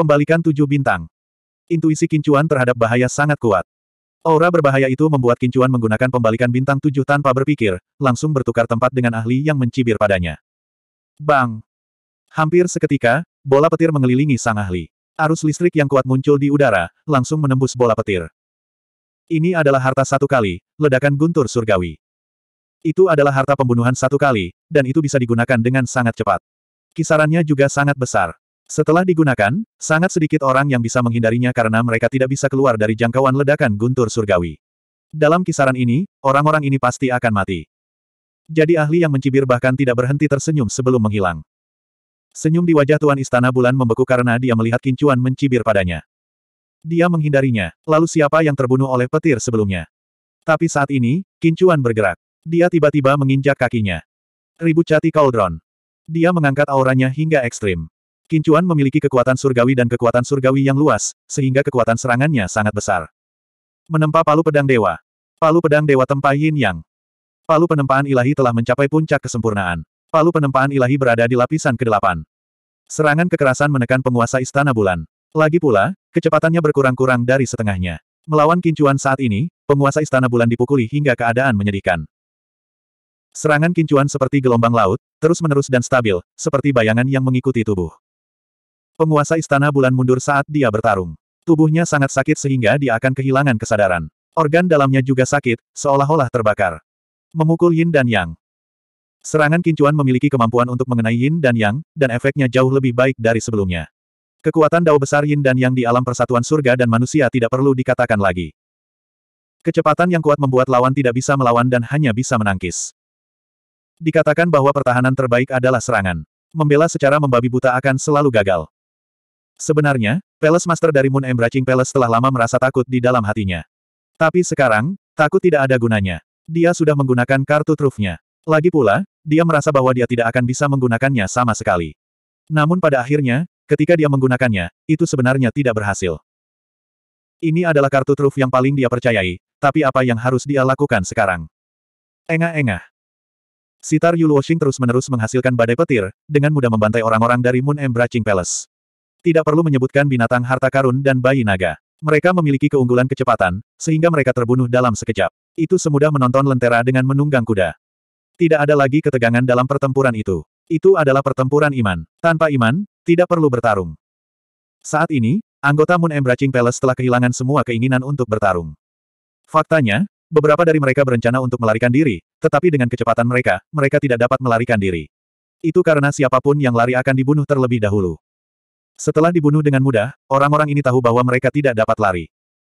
Pembalikan tujuh bintang. Intuisi Kincuan terhadap bahaya sangat kuat. Aura berbahaya itu membuat Kincuan menggunakan pembalikan bintang tujuh tanpa berpikir, langsung bertukar tempat dengan ahli yang mencibir padanya. Bang! Hampir seketika, bola petir mengelilingi sang ahli. Arus listrik yang kuat muncul di udara, langsung menembus bola petir. Ini adalah harta satu kali, ledakan guntur surgawi. Itu adalah harta pembunuhan satu kali, dan itu bisa digunakan dengan sangat cepat. Kisarannya juga sangat besar. Setelah digunakan, sangat sedikit orang yang bisa menghindarinya karena mereka tidak bisa keluar dari jangkauan ledakan guntur surgawi. Dalam kisaran ini, orang-orang ini pasti akan mati. Jadi ahli yang mencibir bahkan tidak berhenti tersenyum sebelum menghilang. Senyum di wajah Tuan Istana Bulan membeku karena dia melihat kincuan mencibir padanya. Dia menghindarinya, lalu siapa yang terbunuh oleh petir sebelumnya? Tapi saat ini, Kincuan bergerak. Dia tiba-tiba menginjak kakinya. Ribu cati Cauldron. Dia mengangkat auranya hingga ekstrim. Kincuan memiliki kekuatan surgawi dan kekuatan surgawi yang luas, sehingga kekuatan serangannya sangat besar. Menempa palu pedang dewa. Palu pedang dewa tempa yin yang. Palu penempaan ilahi telah mencapai puncak kesempurnaan. Palu penempaan ilahi berada di lapisan ke-8. Serangan kekerasan menekan penguasa istana bulan. Lagi pula, kecepatannya berkurang-kurang dari setengahnya. Melawan kincuan saat ini, penguasa istana bulan dipukuli hingga keadaan menyedihkan. Serangan kincuan seperti gelombang laut, terus-menerus dan stabil, seperti bayangan yang mengikuti tubuh. Penguasa Istana Bulan mundur saat dia bertarung. Tubuhnya sangat sakit sehingga dia akan kehilangan kesadaran. Organ dalamnya juga sakit, seolah-olah terbakar. Memukul Yin dan Yang. Serangan kincuan memiliki kemampuan untuk mengenai Yin dan Yang, dan efeknya jauh lebih baik dari sebelumnya. Kekuatan dao besar Yin dan Yang di alam persatuan surga dan manusia tidak perlu dikatakan lagi. Kecepatan yang kuat membuat lawan tidak bisa melawan dan hanya bisa menangkis. Dikatakan bahwa pertahanan terbaik adalah serangan. Membela secara membabi buta akan selalu gagal. Sebenarnya, Palace Master dari Moon Embracing Palace telah lama merasa takut di dalam hatinya. Tapi sekarang, takut tidak ada gunanya. Dia sudah menggunakan kartu trufnya. Lagi pula, dia merasa bahwa dia tidak akan bisa menggunakannya sama sekali. Namun pada akhirnya, ketika dia menggunakannya, itu sebenarnya tidak berhasil. Ini adalah kartu truf yang paling dia percayai, tapi apa yang harus dia lakukan sekarang? Engah-engah. Sitar Yuluoshing terus-menerus menghasilkan badai petir, dengan mudah membantai orang-orang dari Moon Embracing Palace. Tidak perlu menyebutkan binatang harta karun dan bayi naga. Mereka memiliki keunggulan kecepatan, sehingga mereka terbunuh dalam sekejap. Itu semudah menonton lentera dengan menunggang kuda. Tidak ada lagi ketegangan dalam pertempuran itu. Itu adalah pertempuran iman. Tanpa iman, tidak perlu bertarung. Saat ini, anggota Moon Embracing Palace telah kehilangan semua keinginan untuk bertarung. Faktanya, beberapa dari mereka berencana untuk melarikan diri, tetapi dengan kecepatan mereka, mereka tidak dapat melarikan diri. Itu karena siapapun yang lari akan dibunuh terlebih dahulu. Setelah dibunuh dengan mudah, orang-orang ini tahu bahwa mereka tidak dapat lari.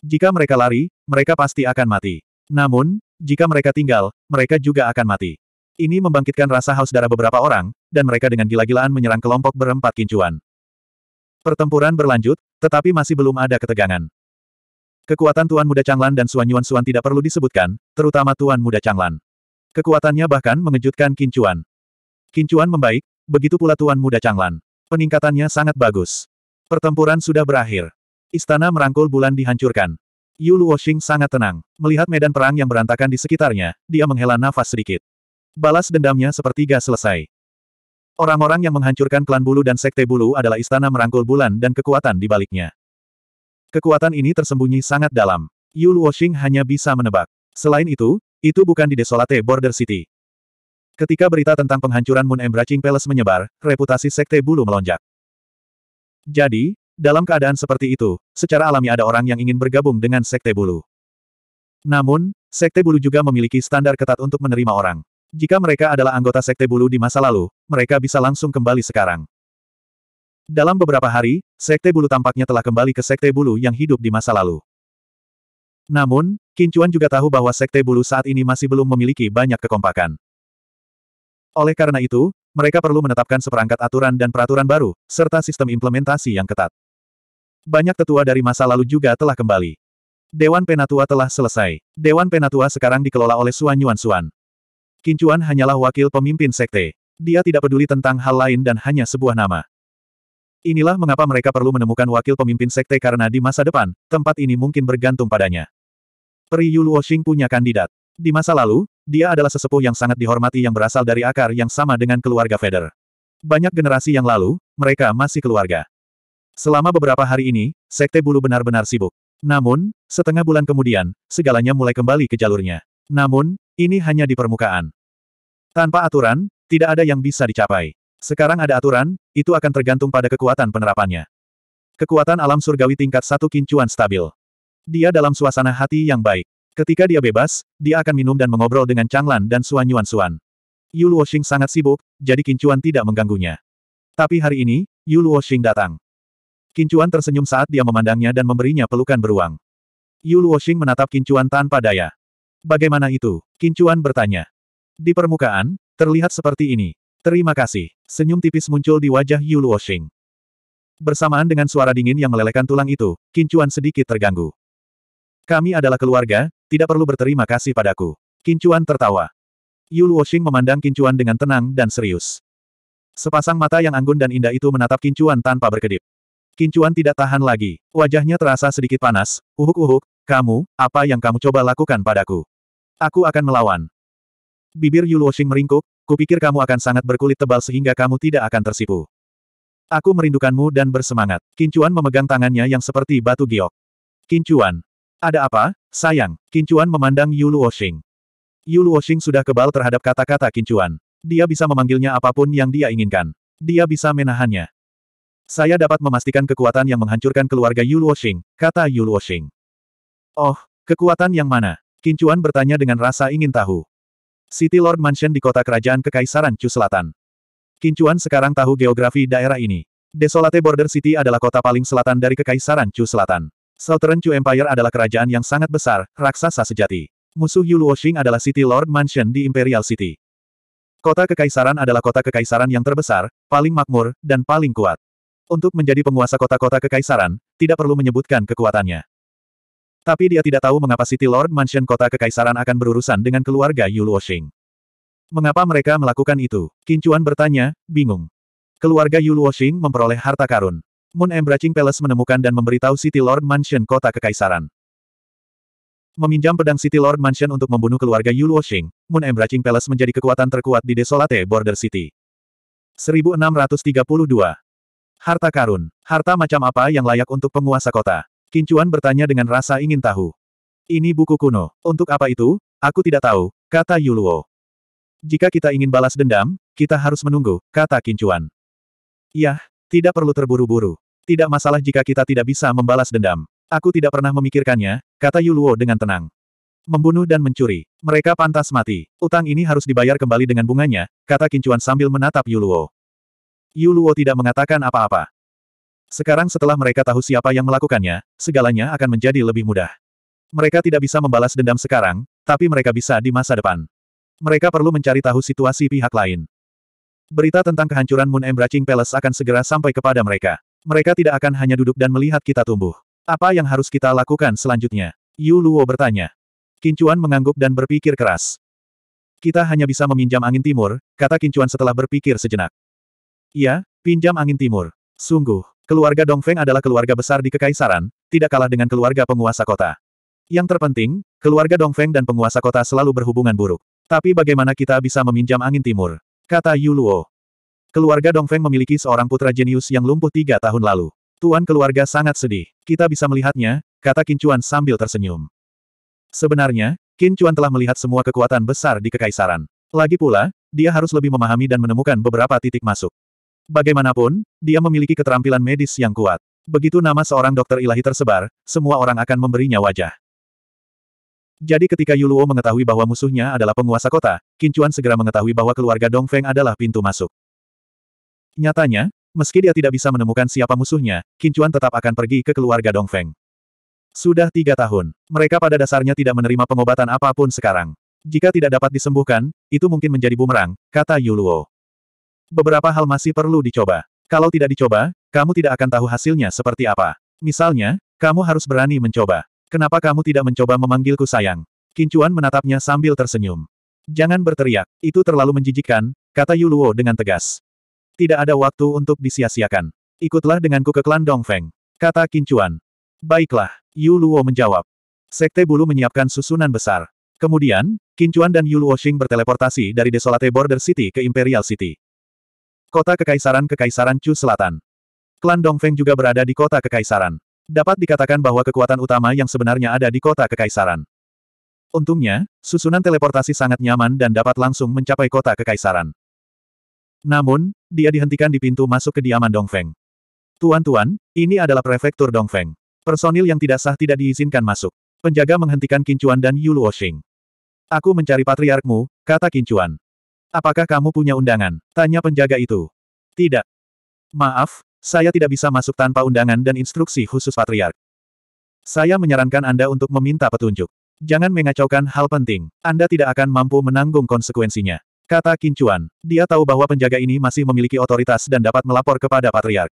Jika mereka lari, mereka pasti akan mati. Namun, jika mereka tinggal, mereka juga akan mati. Ini membangkitkan rasa haus darah beberapa orang, dan mereka dengan gila-gilaan menyerang kelompok berempat kincuan. Pertempuran berlanjut, tetapi masih belum ada ketegangan. Kekuatan Tuan Muda Changlan dan Suan Yuan Suan tidak perlu disebutkan, terutama Tuan Muda Changlan. Kekuatannya bahkan mengejutkan Kincuan. Kincuan membaik, begitu pula Tuan Muda Changlan. Peningkatannya sangat bagus. Pertempuran sudah berakhir. Istana merangkul bulan dihancurkan. Yu Luoxing sangat tenang. Melihat medan perang yang berantakan di sekitarnya, dia menghela nafas sedikit. Balas dendamnya sepertiga selesai. Orang-orang yang menghancurkan klan bulu dan sekte bulu adalah istana merangkul bulan dan kekuatan di baliknya. Kekuatan ini tersembunyi sangat dalam. Yu Luoxing hanya bisa menebak. Selain itu, itu bukan di Desolate Border City. Ketika berita tentang penghancuran Moon Embracing Palace menyebar, reputasi Sekte Bulu melonjak. Jadi, dalam keadaan seperti itu, secara alami ada orang yang ingin bergabung dengan Sekte Bulu. Namun, Sekte Bulu juga memiliki standar ketat untuk menerima orang. Jika mereka adalah anggota Sekte Bulu di masa lalu, mereka bisa langsung kembali sekarang. Dalam beberapa hari, Sekte Bulu tampaknya telah kembali ke Sekte Bulu yang hidup di masa lalu. Namun, Kincuan juga tahu bahwa Sekte Bulu saat ini masih belum memiliki banyak kekompakan. Oleh karena itu, mereka perlu menetapkan seperangkat aturan dan peraturan baru, serta sistem implementasi yang ketat. Banyak tetua dari masa lalu juga telah kembali. Dewan Penatua telah selesai. Dewan Penatua sekarang dikelola oleh Suan Yuan Suan. Kincuan hanyalah wakil pemimpin sekte. Dia tidak peduli tentang hal lain dan hanya sebuah nama. Inilah mengapa mereka perlu menemukan wakil pemimpin sekte karena di masa depan, tempat ini mungkin bergantung padanya. Peri Yuluoshing punya kandidat. Di masa lalu, dia adalah sesepuh yang sangat dihormati yang berasal dari akar yang sama dengan keluarga Feder. Banyak generasi yang lalu, mereka masih keluarga. Selama beberapa hari ini, Sekte Bulu benar-benar sibuk. Namun, setengah bulan kemudian, segalanya mulai kembali ke jalurnya. Namun, ini hanya di permukaan. Tanpa aturan, tidak ada yang bisa dicapai. Sekarang ada aturan, itu akan tergantung pada kekuatan penerapannya. Kekuatan alam surgawi tingkat satu kincuan stabil. Dia dalam suasana hati yang baik. Ketika dia bebas, dia akan minum dan mengobrol dengan Changlan dan Suan Yuan Suan. Yu Luoxing sangat sibuk, jadi Kincuan tidak mengganggunya. Tapi hari ini, Yu Luoxing datang. Kincuan tersenyum saat dia memandangnya dan memberinya pelukan beruang. Yu Luoxing menatap Kincuan tanpa daya. Bagaimana itu? Kincuan bertanya. Di permukaan, terlihat seperti ini. Terima kasih. Senyum tipis muncul di wajah Yu Luoxing. Bersamaan dengan suara dingin yang melelehkan tulang itu, Kincuan sedikit terganggu. Kami adalah keluarga, tidak perlu berterima kasih padaku. Kincuan tertawa. Yu Luoxing memandang Kincuan dengan tenang dan serius. Sepasang mata yang anggun dan indah itu menatap Kincuan tanpa berkedip. Kincuan tidak tahan lagi. Wajahnya terasa sedikit panas. Uhuk-uhuk, kamu, apa yang kamu coba lakukan padaku? Aku akan melawan. Bibir Yu Luoxing meringkuk, kupikir kamu akan sangat berkulit tebal sehingga kamu tidak akan tersipu. Aku merindukanmu dan bersemangat. Kincuan memegang tangannya yang seperti batu giok. Kincuan, ada apa, sayang? Kincuan memandang Yu Luoxing. Yu Luoxing sudah kebal terhadap kata-kata Kincuan. Dia bisa memanggilnya apapun yang dia inginkan. Dia bisa menahannya. Saya dapat memastikan kekuatan yang menghancurkan keluarga Yu Luoxing, kata Yu Luoxing. Oh, kekuatan yang mana? Kincuan bertanya dengan rasa ingin tahu. City Lord Mansion di kota kerajaan Kekaisaran Chu Selatan. Kincuan sekarang tahu geografi daerah ini. Desolate Border City adalah kota paling selatan dari Kekaisaran Chu Selatan. Southern Chu Empire adalah kerajaan yang sangat besar, raksasa sejati. Musuh Yu Luoxing adalah City Lord Mansion di Imperial City. Kota Kekaisaran adalah kota kekaisaran yang terbesar, paling makmur, dan paling kuat. Untuk menjadi penguasa kota-kota kekaisaran, tidak perlu menyebutkan kekuatannya. Tapi dia tidak tahu mengapa City Lord Mansion kota kekaisaran akan berurusan dengan keluarga Yu Luoxing. Mengapa mereka melakukan itu? Kincuan bertanya, bingung. Keluarga Yu Luoxing memperoleh harta karun. Moon Embracing Palace menemukan dan memberitahu City Lord Mansion kota kekaisaran. Meminjam pedang City Lord Mansion untuk membunuh keluarga Yu Luoxing, Moon Embracing Palace menjadi kekuatan terkuat di Desolate Border City. 1632. Harta karun. Harta macam apa yang layak untuk penguasa kota? Kincuan bertanya dengan rasa ingin tahu. Ini buku kuno. Untuk apa itu? Aku tidak tahu, kata Yuluo. Jika kita ingin balas dendam, kita harus menunggu, kata Kincuan. Yah, tidak perlu terburu-buru. Tidak masalah jika kita tidak bisa membalas dendam. Aku tidak pernah memikirkannya, kata Yuluo dengan tenang. Membunuh dan mencuri. Mereka pantas mati. Utang ini harus dibayar kembali dengan bunganya, kata Kincuan sambil menatap Yuluo. Yuluo tidak mengatakan apa-apa. Sekarang setelah mereka tahu siapa yang melakukannya, segalanya akan menjadi lebih mudah. Mereka tidak bisa membalas dendam sekarang, tapi mereka bisa di masa depan. Mereka perlu mencari tahu situasi pihak lain. Berita tentang kehancuran Moon Embracing Palace akan segera sampai kepada mereka. Mereka tidak akan hanya duduk dan melihat kita tumbuh. Apa yang harus kita lakukan selanjutnya? Yu Luo bertanya. Kincuan mengangguk dan berpikir keras. Kita hanya bisa meminjam angin timur, kata Kincuan setelah berpikir sejenak. Ya, pinjam angin timur. Sungguh, keluarga Dong Feng adalah keluarga besar di Kekaisaran, tidak kalah dengan keluarga penguasa kota. Yang terpenting, keluarga Dong Feng dan penguasa kota selalu berhubungan buruk. Tapi bagaimana kita bisa meminjam angin timur? Kata Yuluo. Keluarga Dong Feng memiliki seorang putra jenius yang lumpuh tiga tahun lalu. Tuan keluarga sangat sedih. Kita bisa melihatnya, kata Kincuan sambil tersenyum. Sebenarnya, Kincuan telah melihat semua kekuatan besar di kekaisaran. Lagi pula, dia harus lebih memahami dan menemukan beberapa titik masuk. Bagaimanapun, dia memiliki keterampilan medis yang kuat. Begitu nama seorang dokter ilahi tersebar, semua orang akan memberinya wajah. Jadi ketika Yuluo mengetahui bahwa musuhnya adalah penguasa kota, Kincuan segera mengetahui bahwa keluarga Dong Feng adalah pintu masuk. Nyatanya, meski dia tidak bisa menemukan siapa musuhnya, Kincuan tetap akan pergi ke keluarga Dong Feng. Sudah tiga tahun, mereka pada dasarnya tidak menerima pengobatan apapun sekarang. Jika tidak dapat disembuhkan, itu mungkin menjadi bumerang, kata Yuluo. Beberapa hal masih perlu dicoba. Kalau tidak dicoba, kamu tidak akan tahu hasilnya seperti apa. Misalnya, kamu harus berani mencoba. Kenapa kamu tidak mencoba memanggilku sayang? Kincuan menatapnya sambil tersenyum. Jangan berteriak, itu terlalu menjijikkan, kata Yuluo dengan tegas. Tidak ada waktu untuk disia-siakan. Ikutlah denganku ke klan Dongfeng, kata Kincuan. Baiklah, Yuluo menjawab. Sekte Bulu menyiapkan susunan besar. Kemudian, Kincuan dan Yuluo Xing berteleportasi dari Desolate Border City ke Imperial City. Kota Kekaisaran Kekaisaran Chu Selatan. Klan Dongfeng juga berada di kota Kekaisaran. Dapat dikatakan bahwa kekuatan utama yang sebenarnya ada di kota kekaisaran. Untungnya, susunan teleportasi sangat nyaman dan dapat langsung mencapai kota kekaisaran. Namun, dia dihentikan di pintu masuk kediaman Dongfeng. Tuan-tuan, ini adalah prefektur Dongfeng. Personil yang tidak sah tidak diizinkan masuk. Penjaga menghentikan Kincuan dan Yulu Oshing. Aku mencari patriarkmu, kata Kincuan. Apakah kamu punya undangan? Tanya penjaga itu. Tidak. Maaf, saya tidak bisa masuk tanpa undangan dan instruksi khusus patriark. Saya menyarankan Anda untuk meminta petunjuk. Jangan mengacaukan hal penting. Anda tidak akan mampu menanggung konsekuensinya. Kata Kincuan. Dia tahu bahwa penjaga ini masih memiliki otoritas dan dapat melapor kepada patriark.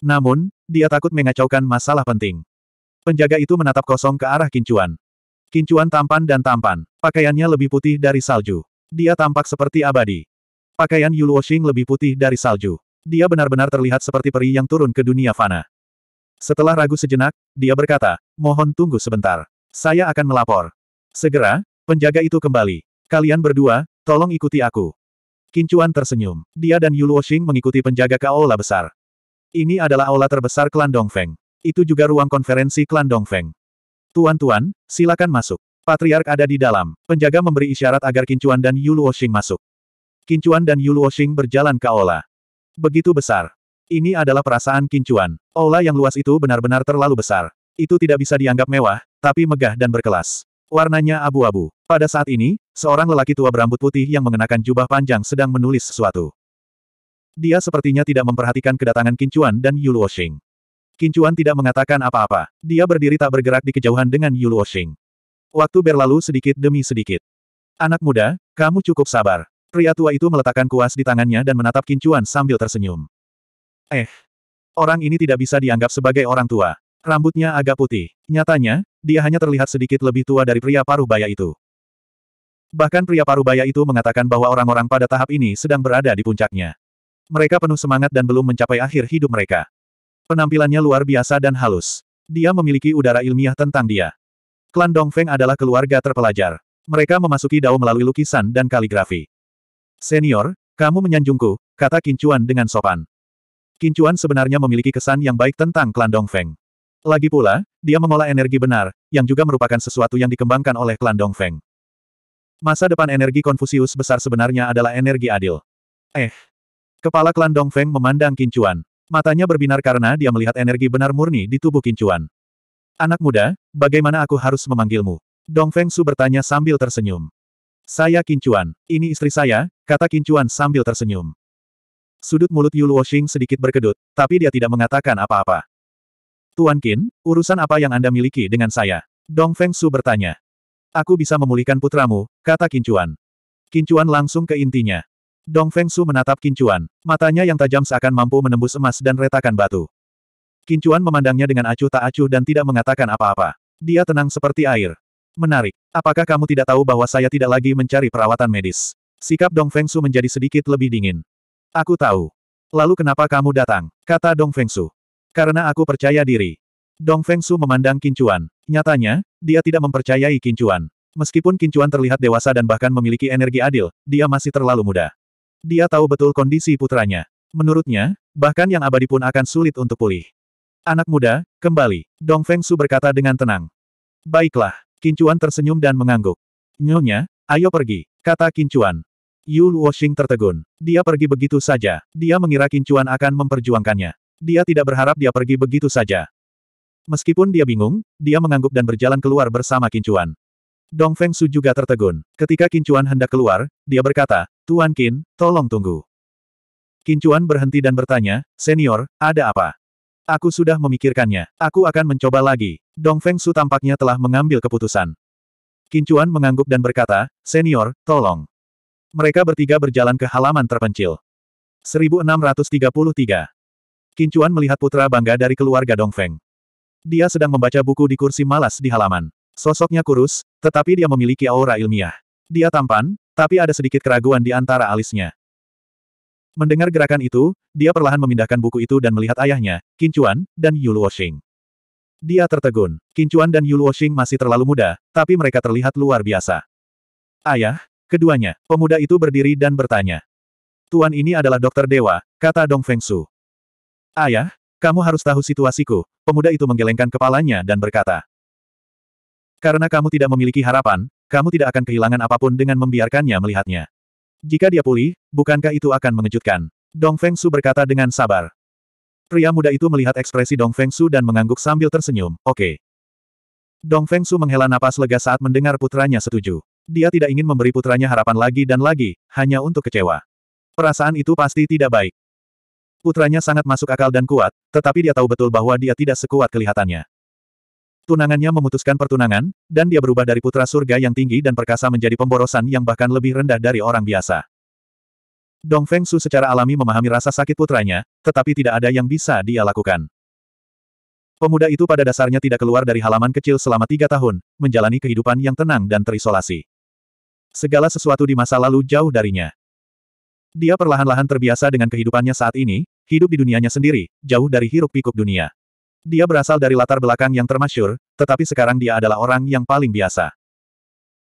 Namun, dia takut mengacaukan masalah penting. Penjaga itu menatap kosong ke arah Kincuan. Kincuan tampan dan tampan. Pakaiannya lebih putih dari salju. Dia tampak seperti abadi. Pakaian Yuluo Xing lebih putih dari salju. Dia benar-benar terlihat seperti peri yang turun ke dunia fana. Setelah ragu sejenak, dia berkata, mohon tunggu sebentar. Saya akan melapor. Segera, penjaga itu kembali. Kalian berdua, tolong ikuti aku. Kincuan tersenyum. Dia dan Yuluo Xing mengikuti penjaga ke aula besar. Ini adalah aula terbesar klan Dongfeng. Itu juga ruang konferensi klan Dongfeng. Tuan-tuan, silakan masuk. Patriark ada di dalam. Penjaga memberi isyarat agar Kincuan dan Yuluo Xing masuk. Kincuan dan Yuluo Xing berjalan ke aula. Begitu besar. Ini adalah perasaan kincuan. Aula yang luas itu benar-benar terlalu besar. Itu tidak bisa dianggap mewah, tapi megah dan berkelas. Warnanya abu-abu. Pada saat ini, seorang lelaki tua berambut putih yang mengenakan jubah panjang sedang menulis sesuatu. Dia sepertinya tidak memperhatikan kedatangan Kincuan dan Yulu Oshing. Kincuan tidak mengatakan apa-apa. Dia berdiri tak bergerak di kejauhan dengan Yulu Oshing. Waktu berlalu sedikit demi sedikit. Anak muda, kamu cukup sabar. Pria tua itu meletakkan kuas di tangannya dan menatap Kincuan sambil tersenyum. Eh. Orang ini tidak bisa dianggap sebagai orang tua. Rambutnya agak putih. Nyatanya, dia hanya terlihat sedikit lebih tua dari pria paruh baya itu. Bahkan pria paruh baya itu mengatakan bahwa orang-orang pada tahap ini sedang berada di puncaknya. Mereka penuh semangat dan belum mencapai akhir hidup mereka. Penampilannya luar biasa dan halus. Dia memiliki udara ilmiah tentang dia. Klan Dongfeng adalah keluarga terpelajar. Mereka memasuki dao melalui lukisan dan kaligrafi. Senior, kamu menyanjungku, kata Kincuan dengan sopan. Kincuan sebenarnya memiliki kesan yang baik tentang klan Feng. Lagi pula, dia mengolah energi benar, yang juga merupakan sesuatu yang dikembangkan oleh klan Feng. Masa depan energi Konfusius besar sebenarnya adalah energi adil. Eh. Kepala klan Feng memandang Kincuan. Matanya berbinar karena dia melihat energi benar murni di tubuh Kincuan. Anak muda, bagaimana aku harus memanggilmu? Dong Feng Su bertanya sambil tersenyum. Saya Kincuan. Ini istri saya, kata Kincuan sambil tersenyum. Sudut mulut Yu Washing sedikit berkedut, tapi dia tidak mengatakan apa-apa. Tuan Qin, urusan apa yang Anda miliki dengan saya? Dong Feng Su bertanya. Aku bisa memulihkan putramu, kata Kincuan. Kincuan langsung ke intinya. Dong Feng Su menatap Kincuan, matanya yang tajam seakan mampu menembus emas dan retakan batu. Kincuan memandangnya dengan acuh tak acuh dan tidak mengatakan apa-apa. Dia tenang seperti air. Menarik. Apakah kamu tidak tahu bahwa saya tidak lagi mencari perawatan medis? Sikap Dong Feng Su menjadi sedikit lebih dingin. Aku tahu. Lalu kenapa kamu datang? Kata Dong Feng Su. Karena aku percaya diri. Dong Feng Su memandang Kincuan. Nyatanya, dia tidak mempercayai Kincuan. Meskipun Kincuan terlihat dewasa dan bahkan memiliki energi adil, dia masih terlalu muda. Dia tahu betul kondisi putranya. Menurutnya, bahkan yang abadi pun akan sulit untuk pulih. Anak muda, kembali. Dong Feng Su berkata dengan tenang. Baiklah. Kincuan tersenyum dan mengangguk. Nyonya, ayo pergi, kata Kincuan. Yu Luoxing tertegun. Dia pergi begitu saja. Dia mengira Kincuan akan memperjuangkannya. Dia tidak berharap dia pergi begitu saja. Meskipun dia bingung, dia mengangguk dan berjalan keluar bersama Kincuan. Dong Feng Su juga tertegun. Ketika Kincuan hendak keluar, dia berkata, Tuan Kin, tolong tunggu. Kincuan berhenti dan bertanya, Senior, ada apa? Aku sudah memikirkannya. Aku akan mencoba lagi. Dong Feng Su tampaknya telah mengambil keputusan. Kincuan mengangguk dan berkata, Senior, tolong. Mereka bertiga berjalan ke halaman terpencil. 1633. Kincuan melihat putra bangga dari keluarga Dong Feng. Dia sedang membaca buku di kursi malas di halaman. Sosoknya kurus, tetapi dia memiliki aura ilmiah. Dia tampan, tapi ada sedikit keraguan di antara alisnya. Mendengar gerakan itu, dia perlahan memindahkan buku itu dan melihat ayahnya, Kincuan, dan Yu Xing. Dia tertegun. Kincuan dan Yu Xing masih terlalu muda, tapi mereka terlihat luar biasa. Ayah, keduanya, pemuda itu berdiri dan bertanya. Tuan ini adalah dokter dewa, kata Dong Feng Su. Ayah, kamu harus tahu situasiku, pemuda itu menggelengkan kepalanya dan berkata. Karena kamu tidak memiliki harapan, kamu tidak akan kehilangan apapun dengan membiarkannya melihatnya. Jika dia pulih, bukankah itu akan mengejutkan? Dong Feng Su berkata dengan sabar. Pria muda itu melihat ekspresi Dong Feng Su dan mengangguk sambil tersenyum, oke. Okay. Dong Feng Su menghela napas lega saat mendengar putranya setuju. Dia tidak ingin memberi putranya harapan lagi dan lagi, hanya untuk kecewa. Perasaan itu pasti tidak baik. Putranya sangat masuk akal dan kuat, tetapi dia tahu betul bahwa dia tidak sekuat kelihatannya. Tunangannya memutuskan pertunangan, dan dia berubah dari putra surga yang tinggi dan perkasa menjadi pemborosan yang bahkan lebih rendah dari orang biasa. Dong Feng Su secara alami memahami rasa sakit putranya, tetapi tidak ada yang bisa dia lakukan. Pemuda itu pada dasarnya tidak keluar dari halaman kecil selama tiga tahun, menjalani kehidupan yang tenang dan terisolasi. Segala sesuatu di masa lalu jauh darinya. Dia perlahan-lahan terbiasa dengan kehidupannya saat ini, hidup di dunianya sendiri, jauh dari hiruk-pikuk dunia. Dia berasal dari latar belakang yang termasyur, tetapi sekarang dia adalah orang yang paling biasa.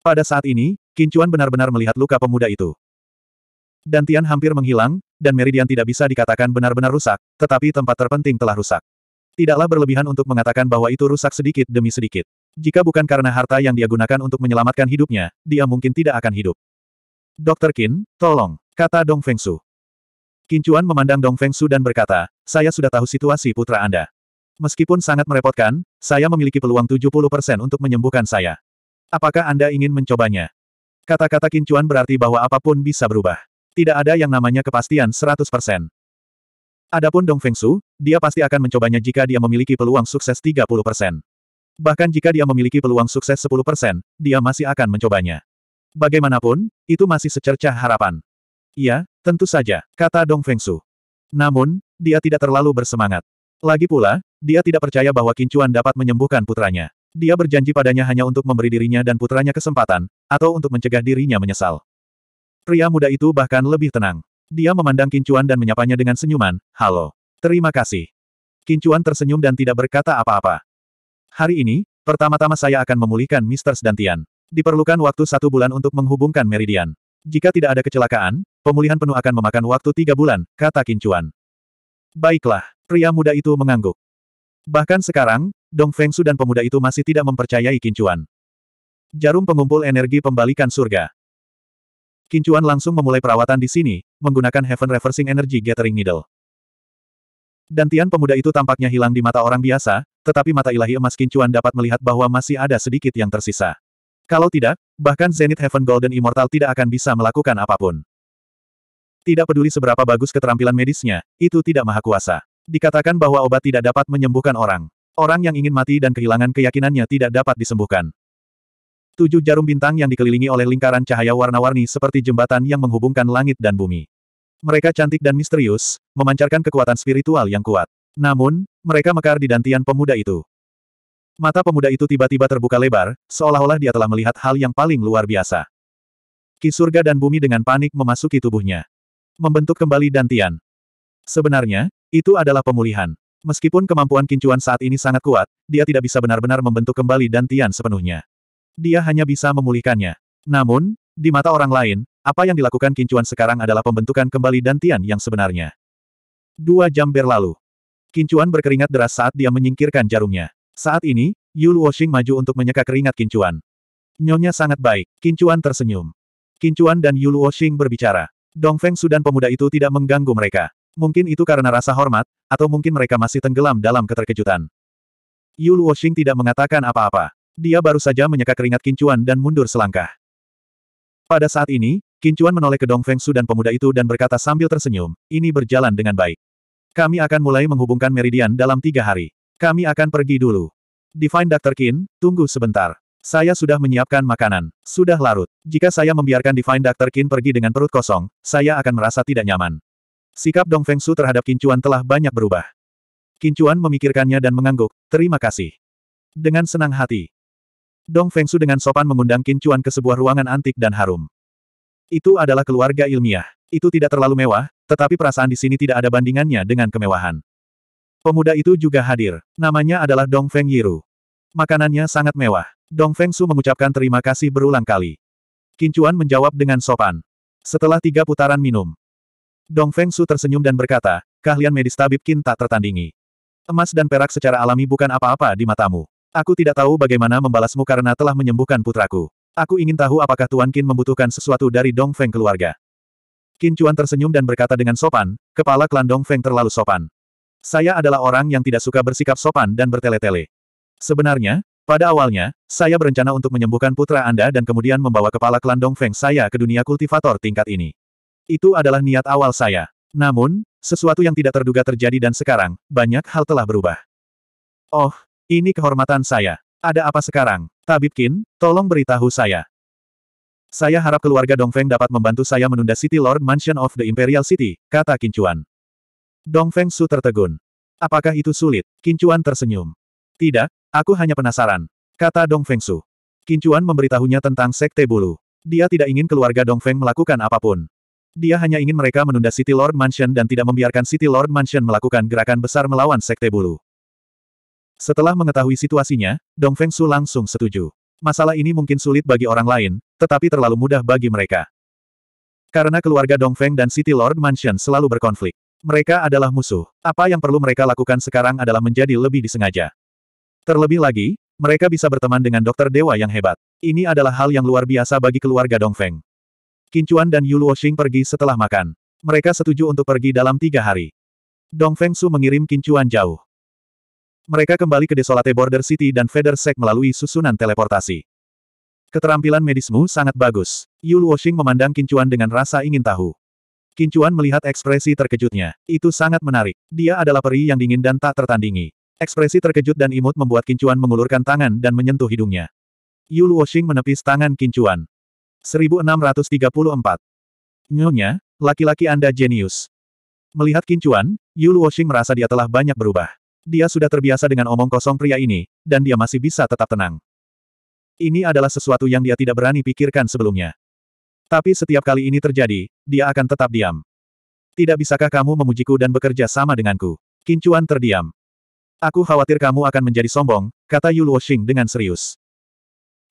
Pada saat ini, Kincuan benar-benar melihat luka pemuda itu. Dantian hampir menghilang, dan Meridian tidak bisa dikatakan benar-benar rusak, tetapi tempat terpenting telah rusak. Tidaklah berlebihan untuk mengatakan bahwa itu rusak sedikit demi sedikit. Jika bukan karena harta yang dia gunakan untuk menyelamatkan hidupnya, dia mungkin tidak akan hidup. Dokter Qin, tolong, kata Dong Fengsu. Kincuan memandang Dong Fengsu dan berkata, saya sudah tahu situasi putra Anda. Meskipun sangat merepotkan, saya memiliki peluang 70% untuk menyembuhkan saya. Apakah Anda ingin mencobanya? Kata-kata kincuan berarti bahwa apapun bisa berubah. Tidak ada yang namanya kepastian 100%. Adapun Dong Feng Su, dia pasti akan mencobanya jika dia memiliki peluang sukses 30%. Bahkan jika dia memiliki peluang sukses 10%, dia masih akan mencobanya. Bagaimanapun, itu masih secercah harapan. Iya, tentu saja, kata Dong Feng Su. Namun, dia tidak terlalu bersemangat. Lagi pula, dia tidak percaya bahwa Kincuan dapat menyembuhkan putranya. Dia berjanji padanya hanya untuk memberi dirinya dan putranya kesempatan, atau untuk mencegah dirinya menyesal. Pria muda itu bahkan lebih tenang. Dia memandang Kincuan dan menyapanya dengan senyuman, Halo. Terima kasih. Kincuan tersenyum dan tidak berkata apa-apa. Hari ini, pertama-tama saya akan memulihkan Mr. Sedantian. Diperlukan waktu satu bulan untuk menghubungkan Meridian. Jika tidak ada kecelakaan, pemulihan penuh akan memakan waktu tiga bulan, kata Kincuan. Baiklah, pria muda itu mengangguk. Bahkan sekarang, Dong Fengsu dan pemuda itu masih tidak mempercayai Kincuan. Jarum pengumpul energi pembalikan surga. Kincuan langsung memulai perawatan di sini, menggunakan Heaven Reversing Energy Gathering Needle. Dan Tian pemuda itu tampaknya hilang di mata orang biasa, tetapi mata ilahi emas Kincuan dapat melihat bahwa masih ada sedikit yang tersisa. Kalau tidak, bahkan Zenith Heaven Golden Immortal tidak akan bisa melakukan apapun. Tidak peduli seberapa bagus keterampilan medisnya, itu tidak maha kuasa. Dikatakan bahwa obat tidak dapat menyembuhkan orang. Orang yang ingin mati dan kehilangan keyakinannya tidak dapat disembuhkan. Tujuh jarum bintang yang dikelilingi oleh lingkaran cahaya warna-warni seperti jembatan yang menghubungkan langit dan bumi. Mereka cantik dan misterius, memancarkan kekuatan spiritual yang kuat. Namun, mereka mekar di dantian pemuda itu. Mata pemuda itu tiba-tiba terbuka lebar, seolah-olah dia telah melihat hal yang paling luar biasa. Ki surga dan bumi dengan panik memasuki tubuhnya. Membentuk kembali dantian. Sebenarnya, itu adalah pemulihan. Meskipun kemampuan kincuan saat ini sangat kuat, dia tidak bisa benar-benar membentuk kembali dantian sepenuhnya. Dia hanya bisa memulihkannya. Namun, di mata orang lain, apa yang dilakukan kincuan sekarang adalah pembentukan kembali dantian yang sebenarnya. Dua jam berlalu. Kincuan berkeringat deras saat dia menyingkirkan jarumnya. Saat ini, Yu Luoxing maju untuk menyeka keringat kincuan. Nyonya sangat baik, kincuan tersenyum. Kincuan dan Yu Luoxing berbicara. Dong Dongfeng Sudan pemuda itu tidak mengganggu mereka. Mungkin itu karena rasa hormat, atau mungkin mereka masih tenggelam dalam keterkejutan. Yu Luoxing tidak mengatakan apa-apa. Dia baru saja menyeka keringat Kincuan dan mundur selangkah. Pada saat ini, Kincuan menoleh ke Dong Feng Su dan pemuda itu dan berkata sambil tersenyum, ini berjalan dengan baik. Kami akan mulai menghubungkan meridian dalam tiga hari. Kami akan pergi dulu. Divine Dr. Qin, tunggu sebentar. Saya sudah menyiapkan makanan. Sudah larut. Jika saya membiarkan Divine Dr. Qin pergi dengan perut kosong, saya akan merasa tidak nyaman. Sikap Dong Feng Su terhadap Kincuan telah banyak berubah. Kincuan memikirkannya dan mengangguk, terima kasih. Dengan senang hati. Dong Feng Su dengan sopan mengundang Kincuan ke sebuah ruangan antik dan harum. Itu adalah keluarga ilmiah. Itu tidak terlalu mewah, tetapi perasaan di sini tidak ada bandingannya dengan kemewahan. Pemuda itu juga hadir. Namanya adalah Dong Feng Yiru. Makanannya sangat mewah. Dong Feng Su mengucapkan terima kasih berulang kali. Kincuan menjawab dengan sopan. Setelah tiga putaran minum, Dong Feng Su tersenyum dan berkata, keahlian medis tabib Qin tak tertandingi. Emas dan perak secara alami bukan apa-apa di matamu. Aku tidak tahu bagaimana membalasmu karena telah menyembuhkan putraku. Aku ingin tahu apakah Tuan Qin membutuhkan sesuatu dari Dong Feng keluarga. Qin Chuan tersenyum dan berkata dengan sopan, kepala klan Dong Feng terlalu sopan. Saya adalah orang yang tidak suka bersikap sopan dan bertele-tele. Sebenarnya, pada awalnya, saya berencana untuk menyembuhkan putra Anda dan kemudian membawa kepala klan Feng saya ke dunia kultivator tingkat ini. Itu adalah niat awal saya. Namun, sesuatu yang tidak terduga terjadi dan sekarang, banyak hal telah berubah. Oh, ini kehormatan saya. Ada apa sekarang? Tabib Qin, tolong beritahu saya. Saya harap keluarga Dong Feng dapat membantu saya menunda City Lord Mansion of the Imperial City, kata Kincuan. Dongfeng Su tertegun. Apakah itu sulit? Kincuan tersenyum. Tidak, aku hanya penasaran, kata Dong Dongfeng Su. Kincuan memberitahunya tentang Sekte Bulu. Dia tidak ingin keluarga Dong Feng melakukan apapun. Dia hanya ingin mereka menunda City Lord Mansion dan tidak membiarkan City Lord Mansion melakukan gerakan besar melawan Sekte Bulu. Setelah mengetahui situasinya, Dong Feng Su langsung setuju. Masalah ini mungkin sulit bagi orang lain, tetapi terlalu mudah bagi mereka. Karena keluarga Dong Feng dan City Lord Mansion selalu berkonflik. Mereka adalah musuh. Apa yang perlu mereka lakukan sekarang adalah menjadi lebih disengaja. Terlebih lagi, mereka bisa berteman dengan dokter dewa yang hebat. Ini adalah hal yang luar biasa bagi keluarga Dong Feng. Kincuan dan Yu Luoxing pergi setelah makan. Mereka setuju untuk pergi dalam tiga hari. Dong Feng Su mengirim Kincuan jauh. Mereka kembali ke Desolate Border City dan Feather Sec melalui susunan teleportasi. Keterampilan medismu sangat bagus. Yu Luoxing memandang Kincuan dengan rasa ingin tahu. Kincuan melihat ekspresi terkejutnya. Itu sangat menarik. Dia adalah peri yang dingin dan tak tertandingi. Ekspresi terkejut dan imut membuat Kincuan mengulurkan tangan dan menyentuh hidungnya. Yu Luoxing menepis tangan Kincuan. 1634. Nyonya, laki-laki Anda jenius. Melihat Kincuan, Yu Luoxing merasa dia telah banyak berubah. Dia sudah terbiasa dengan omong kosong pria ini, dan dia masih bisa tetap tenang. Ini adalah sesuatu yang dia tidak berani pikirkan sebelumnya. Tapi setiap kali ini terjadi, dia akan tetap diam. Tidak bisakah kamu memujiku dan bekerja sama denganku? Kincuan terdiam. Aku khawatir kamu akan menjadi sombong, kata Yu Luoxing dengan serius.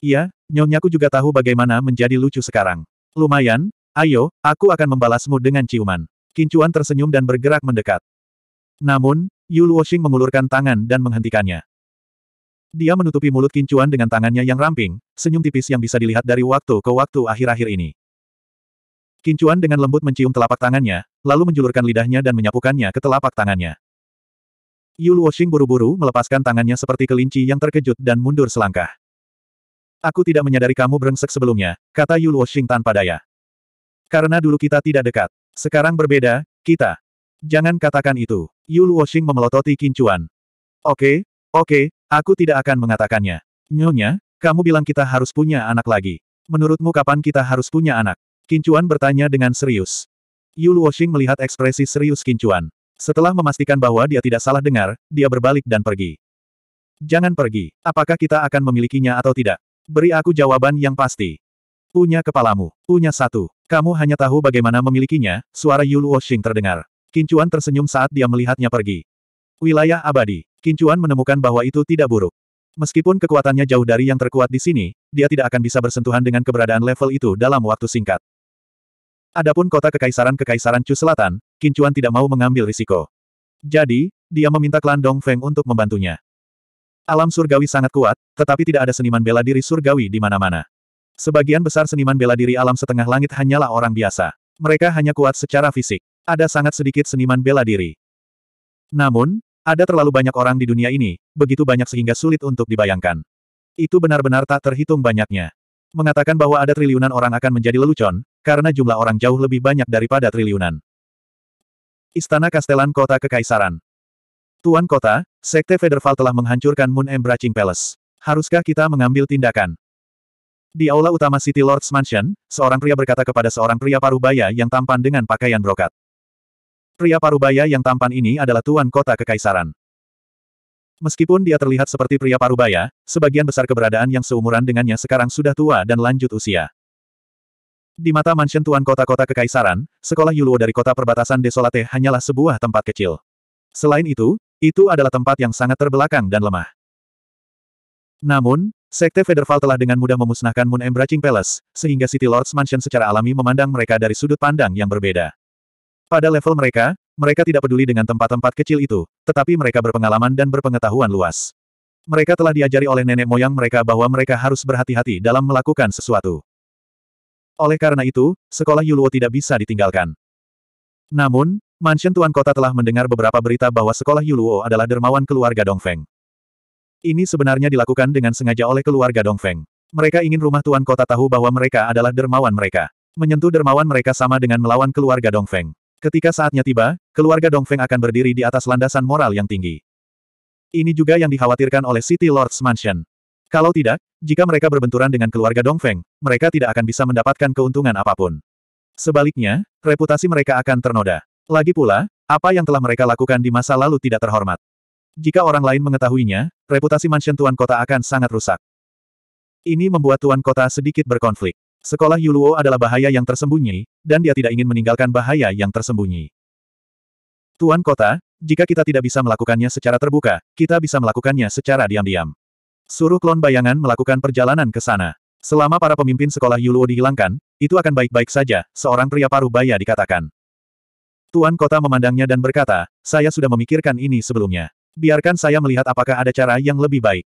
Iya, Nyonyaku juga tahu bagaimana menjadi lucu sekarang. Lumayan, ayo, aku akan membalasmu dengan ciuman. Kincuan tersenyum dan bergerak mendekat. Namun, Yu Luoxing mengulurkan tangan dan menghentikannya. Dia menutupi mulut Kincuan dengan tangannya yang ramping, senyum tipis yang bisa dilihat dari waktu ke waktu akhir-akhir ini. Kincuan dengan lembut mencium telapak tangannya, lalu menjulurkan lidahnya dan menyapukannya ke telapak tangannya. Yu Luoxing buru-buru melepaskan tangannya seperti kelinci yang terkejut dan mundur selangkah. Aku tidak menyadari kamu berengsek sebelumnya, kata Yu Luoxing tanpa daya. Karena dulu kita tidak dekat. Sekarang berbeda, kita. Jangan katakan itu. Yu Luoxing memelototi kincuan. Oke, oke, aku tidak akan mengatakannya. Nyonya, kamu bilang kita harus punya anak lagi. Menurutmu kapan kita harus punya anak? Kincuan bertanya dengan serius. Yu Luoxing melihat ekspresi serius Kincuan. Setelah memastikan bahwa dia tidak salah dengar, dia berbalik dan pergi. Jangan pergi. Apakah kita akan memilikinya atau tidak? Beri aku jawaban yang pasti. Punya kepalamu. Punya satu. Kamu hanya tahu bagaimana memilikinya, suara Yul Wuxing terdengar. Kincuan tersenyum saat dia melihatnya pergi. Wilayah abadi. Kincuan menemukan bahwa itu tidak buruk. Meskipun kekuatannya jauh dari yang terkuat di sini, dia tidak akan bisa bersentuhan dengan keberadaan level itu dalam waktu singkat. Adapun kota kekaisaran-kekaisaran Chu Selatan, Kincuan tidak mau mengambil risiko. Jadi, dia meminta klan Dong Feng untuk membantunya. Alam surgawi sangat kuat, tetapi tidak ada seniman bela diri surgawi di mana-mana. Sebagian besar seniman bela diri alam setengah langit hanyalah orang biasa. Mereka hanya kuat secara fisik. Ada sangat sedikit seniman bela diri. Namun, ada terlalu banyak orang di dunia ini, begitu banyak sehingga sulit untuk dibayangkan. Itu benar-benar tak terhitung banyaknya. Mengatakan bahwa ada triliunan orang akan menjadi lelucon, karena jumlah orang jauh lebih banyak daripada triliunan. Istana Kastelan Kota Kekaisaran Tuan Kota, Sekte Federal telah menghancurkan Moon Embracing Palace. Haruskah kita mengambil tindakan? Di aula utama City Lord's Mansion, seorang pria berkata kepada seorang pria parubaya yang tampan dengan pakaian brokat. Pria parubaya yang tampan ini adalah tuan kota kekaisaran. Meskipun dia terlihat seperti pria parubaya, sebagian besar keberadaan yang seumuran dengannya sekarang sudah tua dan lanjut usia. Di mata mansion tuan kota-kota kekaisaran, sekolah Yuluo dari kota perbatasan Desolate hanyalah sebuah tempat kecil. Selain itu, itu adalah tempat yang sangat terbelakang dan lemah. Namun, Sekte Federval telah dengan mudah memusnahkan Moon Embracing Palace, sehingga City Lords Mansion secara alami memandang mereka dari sudut pandang yang berbeda. Pada level mereka, mereka tidak peduli dengan tempat-tempat kecil itu, tetapi mereka berpengalaman dan berpengetahuan luas. Mereka telah diajari oleh nenek moyang mereka bahwa mereka harus berhati-hati dalam melakukan sesuatu. Oleh karena itu, sekolah Yuluo tidak bisa ditinggalkan. Namun, Mansion Tuan Kota telah mendengar beberapa berita bahwa sekolah Yuluo adalah dermawan keluarga Dongfeng. Ini sebenarnya dilakukan dengan sengaja oleh keluarga Dongfeng. Mereka ingin rumah Tuan Kota tahu bahwa mereka adalah dermawan mereka. Menyentuh dermawan mereka sama dengan melawan keluarga Dongfeng. Ketika saatnya tiba, keluarga Dongfeng akan berdiri di atas landasan moral yang tinggi. Ini juga yang dikhawatirkan oleh City Lord's Mansion. Kalau tidak, jika mereka berbenturan dengan keluarga Dongfeng, mereka tidak akan bisa mendapatkan keuntungan apapun. Sebaliknya, reputasi mereka akan ternoda. Lagi pula, apa yang telah mereka lakukan di masa lalu tidak terhormat. Jika orang lain mengetahuinya, reputasi mansion Tuan Kota akan sangat rusak. Ini membuat Tuan Kota sedikit berkonflik. Sekolah Yuluo adalah bahaya yang tersembunyi, dan dia tidak ingin meninggalkan bahaya yang tersembunyi. Tuan Kota, jika kita tidak bisa melakukannya secara terbuka, kita bisa melakukannya secara diam-diam. Suruh klon bayangan melakukan perjalanan ke sana. Selama para pemimpin sekolah Yuluo dihilangkan, itu akan baik-baik saja, seorang pria paruh baya dikatakan. Tuan kota memandangnya dan berkata, saya sudah memikirkan ini sebelumnya. Biarkan saya melihat apakah ada cara yang lebih baik.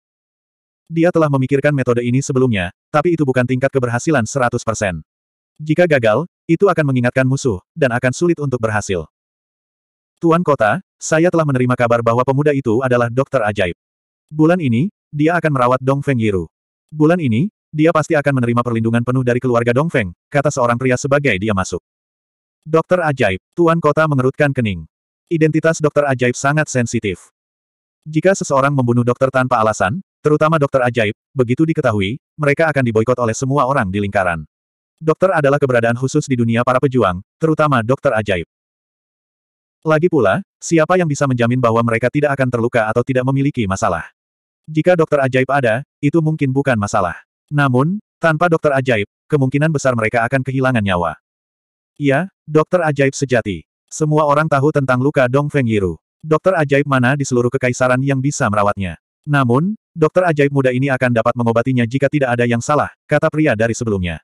Dia telah memikirkan metode ini sebelumnya, tapi itu bukan tingkat keberhasilan 100%. Jika gagal, itu akan mengingatkan musuh, dan akan sulit untuk berhasil. Tuan kota, saya telah menerima kabar bahwa pemuda itu adalah dokter ajaib. Bulan ini, dia akan merawat Dong Feng Yiru. Bulan ini, dia pasti akan menerima perlindungan penuh dari keluarga Dong Feng." kata seorang pria sebagai dia masuk. Dokter ajaib, Tuan Kota mengerutkan kening. Identitas dokter ajaib sangat sensitif. Jika seseorang membunuh dokter tanpa alasan, terutama dokter ajaib, begitu diketahui, mereka akan diboikot oleh semua orang di lingkaran. Dokter adalah keberadaan khusus di dunia para pejuang, terutama dokter ajaib. Lagi pula, siapa yang bisa menjamin bahwa mereka tidak akan terluka atau tidak memiliki masalah? Jika dokter ajaib ada, itu mungkin bukan masalah. Namun, tanpa dokter ajaib, kemungkinan besar mereka akan kehilangan nyawa. Iya, dokter ajaib sejati. Semua orang tahu tentang luka Dong Feng Yiru. Dokter ajaib mana di seluruh kekaisaran yang bisa merawatnya. Namun, dokter ajaib muda ini akan dapat mengobatinya jika tidak ada yang salah, kata pria dari sebelumnya.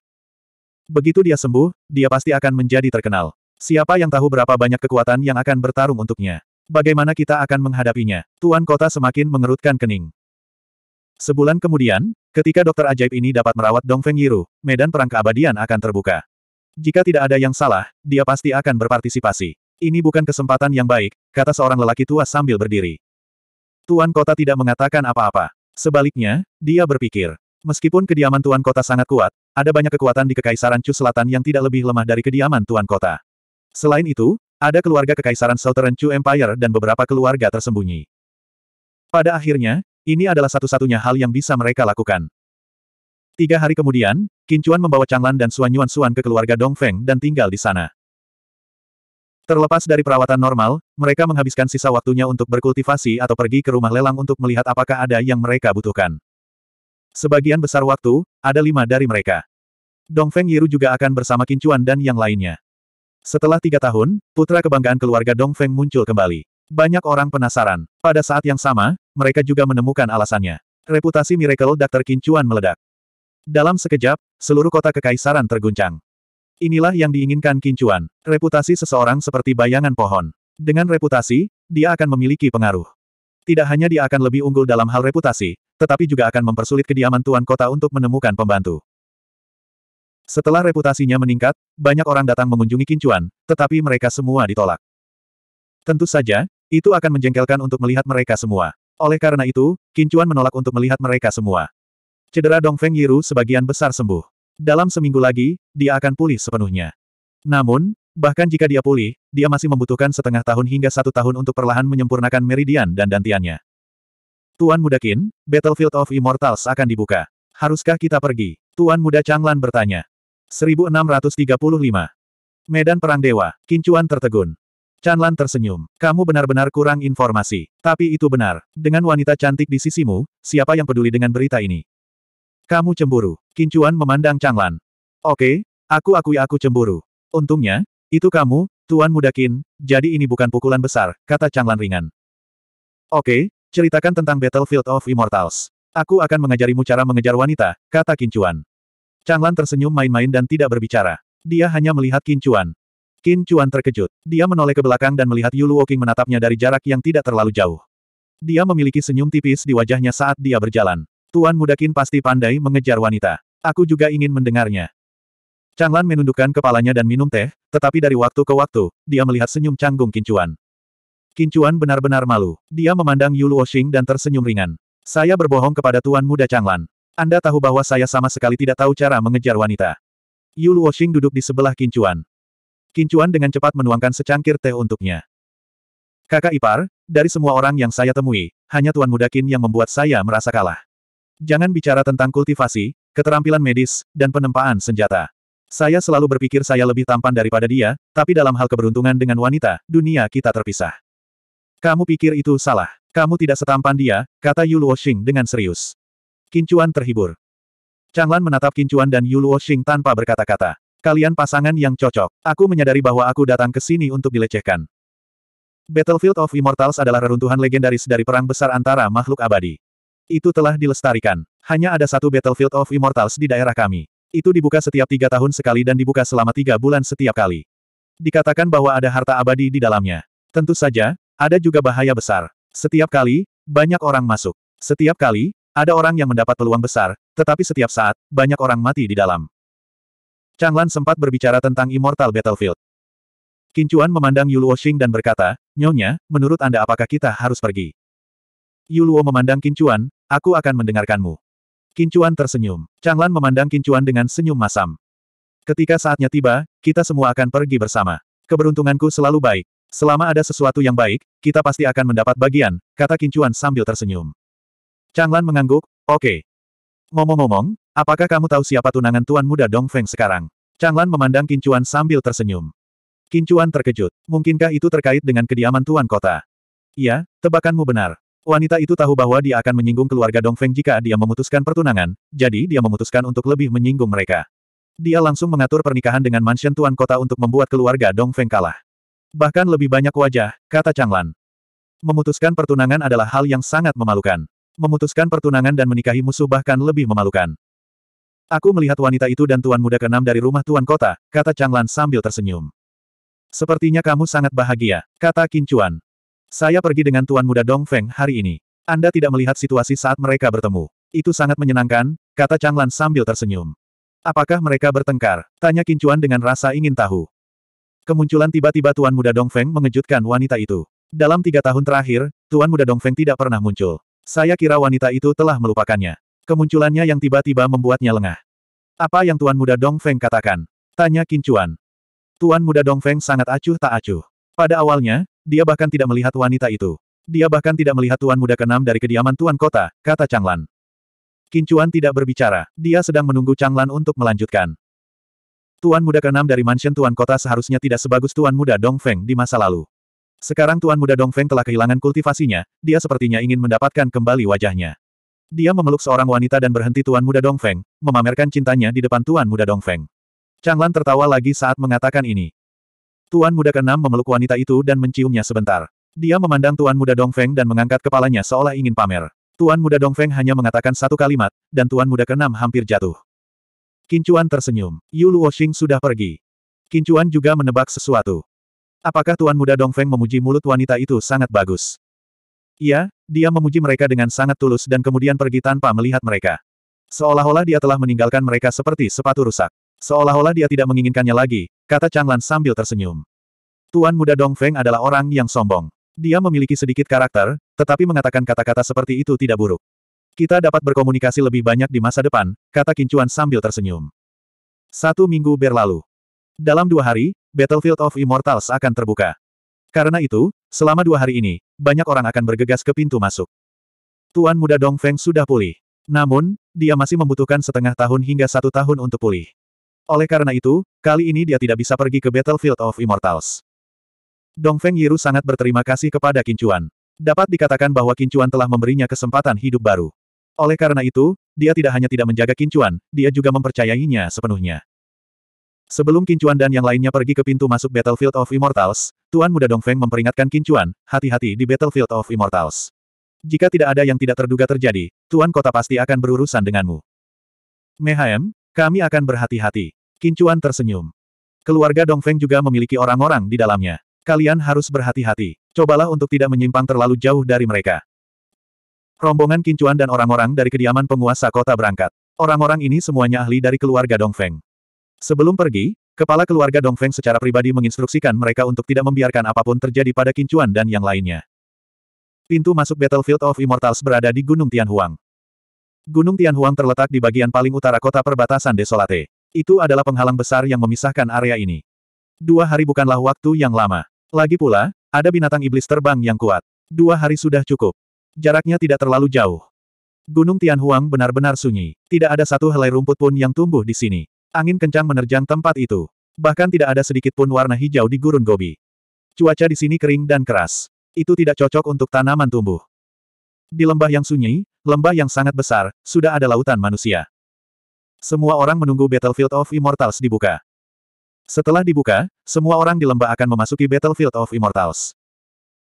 Begitu dia sembuh, dia pasti akan menjadi terkenal. Siapa yang tahu berapa banyak kekuatan yang akan bertarung untuknya? Bagaimana kita akan menghadapinya? Tuan kota semakin mengerutkan kening. Sebulan kemudian, ketika dokter ajaib ini dapat merawat Dong Feng Yiru, medan perang keabadian akan terbuka. Jika tidak ada yang salah, dia pasti akan berpartisipasi. Ini bukan kesempatan yang baik, kata seorang lelaki tua sambil berdiri. Tuan kota tidak mengatakan apa-apa. Sebaliknya, dia berpikir. Meskipun kediaman Tuan Kota sangat kuat, ada banyak kekuatan di Kekaisaran Chu Selatan yang tidak lebih lemah dari kediaman Tuan Kota. Selain itu, ada keluarga Kekaisaran Southern Chu Empire dan beberapa keluarga tersembunyi. Pada akhirnya, ini adalah satu-satunya hal yang bisa mereka lakukan. Tiga hari kemudian, Kincuan membawa Changlan dan Suan Yuan Suan ke keluarga Dong Feng dan tinggal di sana. Terlepas dari perawatan normal, mereka menghabiskan sisa waktunya untuk berkultivasi atau pergi ke rumah lelang untuk melihat apakah ada yang mereka butuhkan. Sebagian besar waktu, ada lima dari mereka. Dong Feng Yiru juga akan bersama Kincuan dan yang lainnya. Setelah tiga tahun, putra kebanggaan keluarga Dong Feng muncul kembali. Banyak orang penasaran. Pada saat yang sama, mereka juga menemukan alasannya. Reputasi Miracle Dr. Kincuan meledak. Dalam sekejap, seluruh kota kekaisaran terguncang. Inilah yang diinginkan Kincuan, reputasi seseorang seperti bayangan pohon. Dengan reputasi, dia akan memiliki pengaruh. Tidak hanya dia akan lebih unggul dalam hal reputasi, tetapi juga akan mempersulit kediaman tuan kota untuk menemukan pembantu. Setelah reputasinya meningkat, banyak orang datang mengunjungi Kincuan, tetapi mereka semua ditolak. Tentu saja, itu akan menjengkelkan untuk melihat mereka semua. Oleh karena itu, Kincuan menolak untuk melihat mereka semua. Cedera Dong Feng Yiru sebagian besar sembuh. Dalam seminggu lagi, dia akan pulih sepenuhnya. Namun, bahkan jika dia pulih, dia masih membutuhkan setengah tahun hingga satu tahun untuk perlahan menyempurnakan meridian dan dantiannya. Tuan Muda Qin, Battlefield of Immortals akan dibuka. Haruskah kita pergi? Tuan Muda Changlan bertanya. 1635. Medan Perang Dewa, Kincuan tertegun. Chanlan tersenyum. Kamu benar-benar kurang informasi. Tapi itu benar. Dengan wanita cantik di sisimu, siapa yang peduli dengan berita ini? Kamu cemburu. Kincuan memandang Changlan. Oke, aku akui aku cemburu. Untungnya, itu kamu, Tuan Mudakin. jadi ini bukan pukulan besar, kata Changlan ringan. Oke, ceritakan tentang Battlefield of Immortals. Aku akan mengajarimu cara mengejar wanita, kata Kincuan. Changlan tersenyum main-main dan tidak berbicara. Dia hanya melihat Kincuan. Kincuan terkejut. Dia menoleh ke belakang dan melihat Yulu Woking menatapnya dari jarak yang tidak terlalu jauh. Dia memiliki senyum tipis di wajahnya saat dia berjalan. Tuan Mudakin pasti pandai mengejar wanita. Aku juga ingin mendengarnya. Changlan menundukkan kepalanya dan minum teh, tetapi dari waktu ke waktu, dia melihat senyum canggung Kincuan. Kincuan benar-benar malu. Dia memandang Yu Luoxing dan tersenyum ringan. Saya berbohong kepada Tuan Muda Changlan. Anda tahu bahwa saya sama sekali tidak tahu cara mengejar wanita. Yu Luoxing duduk di sebelah Kincuan. Kincuan dengan cepat menuangkan secangkir teh untuknya. Kakak ipar, dari semua orang yang saya temui, hanya Tuan Mudakin yang membuat saya merasa kalah. Jangan bicara tentang kultivasi, keterampilan medis, dan penempaan senjata. Saya selalu berpikir saya lebih tampan daripada dia, tapi dalam hal keberuntungan dengan wanita, dunia kita terpisah. Kamu pikir itu salah. Kamu tidak setampan dia, kata Yu Luoxing dengan serius. Kincuan terhibur. Changlan menatap Kincuan dan Yu Luoxing tanpa berkata-kata. Kalian pasangan yang cocok. Aku menyadari bahwa aku datang ke sini untuk dilecehkan. Battlefield of Immortals adalah reruntuhan legendaris dari perang besar antara makhluk abadi. Itu telah dilestarikan. Hanya ada satu Battlefield of Immortals di daerah kami. Itu dibuka setiap tiga tahun sekali dan dibuka selama tiga bulan setiap kali. Dikatakan bahwa ada harta abadi di dalamnya. Tentu saja, ada juga bahaya besar. Setiap kali, banyak orang masuk. Setiap kali, ada orang yang mendapat peluang besar, tetapi setiap saat, banyak orang mati di dalam. Changlan sempat berbicara tentang Immortal Battlefield. Kincuan memandang Yuluo Xing dan berkata, Nyonya, menurut Anda apakah kita harus pergi? Yuluo memandang Kincuan, Aku akan mendengarkanmu. Kincuan tersenyum. Changlan memandang Kincuan dengan senyum masam. Ketika saatnya tiba, kita semua akan pergi bersama. Keberuntunganku selalu baik. Selama ada sesuatu yang baik, kita pasti akan mendapat bagian, kata Kincuan sambil tersenyum. Changlan mengangguk, oke. Okay. Ngomong-ngomong, apakah kamu tahu siapa tunangan tuan muda Dong Feng sekarang? Changlan memandang Kincuan sambil tersenyum. Kincuan terkejut. Mungkinkah itu terkait dengan kediaman tuan kota? Iya, tebakanmu benar. Wanita itu tahu bahwa dia akan menyinggung keluarga Dong Feng jika dia memutuskan pertunangan, jadi dia memutuskan untuk lebih menyinggung mereka. Dia langsung mengatur pernikahan dengan mansion tuan kota untuk membuat keluarga Dong Feng kalah. Bahkan lebih banyak wajah, kata Changlan. Memutuskan pertunangan adalah hal yang sangat memalukan. Memutuskan pertunangan dan menikahi musuh bahkan lebih memalukan. Aku melihat wanita itu dan tuan muda keenam dari rumah tuan kota, kata Changlan sambil tersenyum. Sepertinya kamu sangat bahagia, kata Kincuan. Saya pergi dengan Tuan Muda Dong Feng hari ini. Anda tidak melihat situasi saat mereka bertemu. Itu sangat menyenangkan, kata Chang Lan sambil tersenyum. Apakah mereka bertengkar? Tanya Kincuan dengan rasa ingin tahu. Kemunculan tiba-tiba Tuan Muda Dong Feng mengejutkan wanita itu. Dalam tiga tahun terakhir, Tuan Muda Dong Feng tidak pernah muncul. Saya kira wanita itu telah melupakannya. Kemunculannya yang tiba-tiba membuatnya lengah. Apa yang Tuan Muda Dong Feng katakan? Tanya Kincuan. Tuan Muda Dong Feng sangat acuh tak acuh. Pada awalnya, dia bahkan tidak melihat wanita itu. Dia bahkan tidak melihat tuan muda keenam dari kediaman tuan kota, kata Changlan. Kincuan tidak berbicara, dia sedang menunggu Changlan untuk melanjutkan. Tuan muda keenam dari mansion tuan kota seharusnya tidak sebagus tuan muda Dong Feng di masa lalu. Sekarang tuan muda Dong Feng telah kehilangan kultivasinya, dia sepertinya ingin mendapatkan kembali wajahnya. Dia memeluk seorang wanita dan berhenti tuan muda Dong Feng, memamerkan cintanya di depan tuan muda Dong Dongfeng. Changlan tertawa lagi saat mengatakan ini. Tuan muda keenam memeluk wanita itu dan menciumnya sebentar. Dia memandang Tuan muda Dongfeng dan mengangkat kepalanya seolah ingin pamer. Tuan muda Dongfeng hanya mengatakan satu kalimat, dan Tuan muda keenam hampir jatuh. Kincuan tersenyum. Yu Luoxing sudah pergi. Kincuan juga menebak sesuatu. Apakah Tuan muda Dongfeng memuji mulut wanita itu sangat bagus? Iya, dia memuji mereka dengan sangat tulus dan kemudian pergi tanpa melihat mereka. Seolah-olah dia telah meninggalkan mereka seperti sepatu rusak. Seolah-olah dia tidak menginginkannya lagi, kata Changlan sambil tersenyum. Tuan muda Dong Feng adalah orang yang sombong. Dia memiliki sedikit karakter, tetapi mengatakan kata-kata seperti itu tidak buruk. Kita dapat berkomunikasi lebih banyak di masa depan, kata Kincuan sambil tersenyum. Satu minggu berlalu. Dalam dua hari, Battlefield of Immortals akan terbuka. Karena itu, selama dua hari ini, banyak orang akan bergegas ke pintu masuk. Tuan muda Dong Feng sudah pulih. Namun, dia masih membutuhkan setengah tahun hingga satu tahun untuk pulih. Oleh karena itu, kali ini dia tidak bisa pergi ke Battlefield of Immortals. Dong Feng Yiru sangat berterima kasih kepada Kincuan. Dapat dikatakan bahwa Kincuan telah memberinya kesempatan hidup baru. Oleh karena itu, dia tidak hanya tidak menjaga Kincuan, dia juga mempercayainya sepenuhnya. Sebelum Kincuan dan yang lainnya pergi ke pintu masuk Battlefield of Immortals, Tuan Muda Dong Feng memperingatkan Kincuan, hati-hati di Battlefield of Immortals. Jika tidak ada yang tidak terduga terjadi, Tuan Kota pasti akan berurusan denganmu. Mehaem, kami akan berhati-hati. Kincuan tersenyum. Keluarga Dong Feng juga memiliki orang-orang di dalamnya. Kalian harus berhati-hati. Cobalah untuk tidak menyimpang terlalu jauh dari mereka. Rombongan Kincuan dan orang-orang dari kediaman penguasa kota berangkat. Orang-orang ini semuanya ahli dari keluarga Dong Feng. Sebelum pergi, kepala keluarga Dong Feng secara pribadi menginstruksikan mereka untuk tidak membiarkan apapun terjadi pada Kincuan dan yang lainnya. Pintu masuk Battlefield of Immortals berada di Gunung Tianhuang. Gunung Tianhuang terletak di bagian paling utara kota perbatasan Desolate. Itu adalah penghalang besar yang memisahkan area ini. Dua hari bukanlah waktu yang lama. Lagi pula, ada binatang iblis terbang yang kuat. Dua hari sudah cukup. Jaraknya tidak terlalu jauh. Gunung Tianhuang benar-benar sunyi. Tidak ada satu helai rumput pun yang tumbuh di sini. Angin kencang menerjang tempat itu. Bahkan tidak ada sedikit pun warna hijau di gurun gobi. Cuaca di sini kering dan keras. Itu tidak cocok untuk tanaman tumbuh. Di lembah yang sunyi, lembah yang sangat besar, sudah ada lautan manusia. Semua orang menunggu Battlefield of Immortals dibuka. Setelah dibuka, semua orang di lembah akan memasuki Battlefield of Immortals.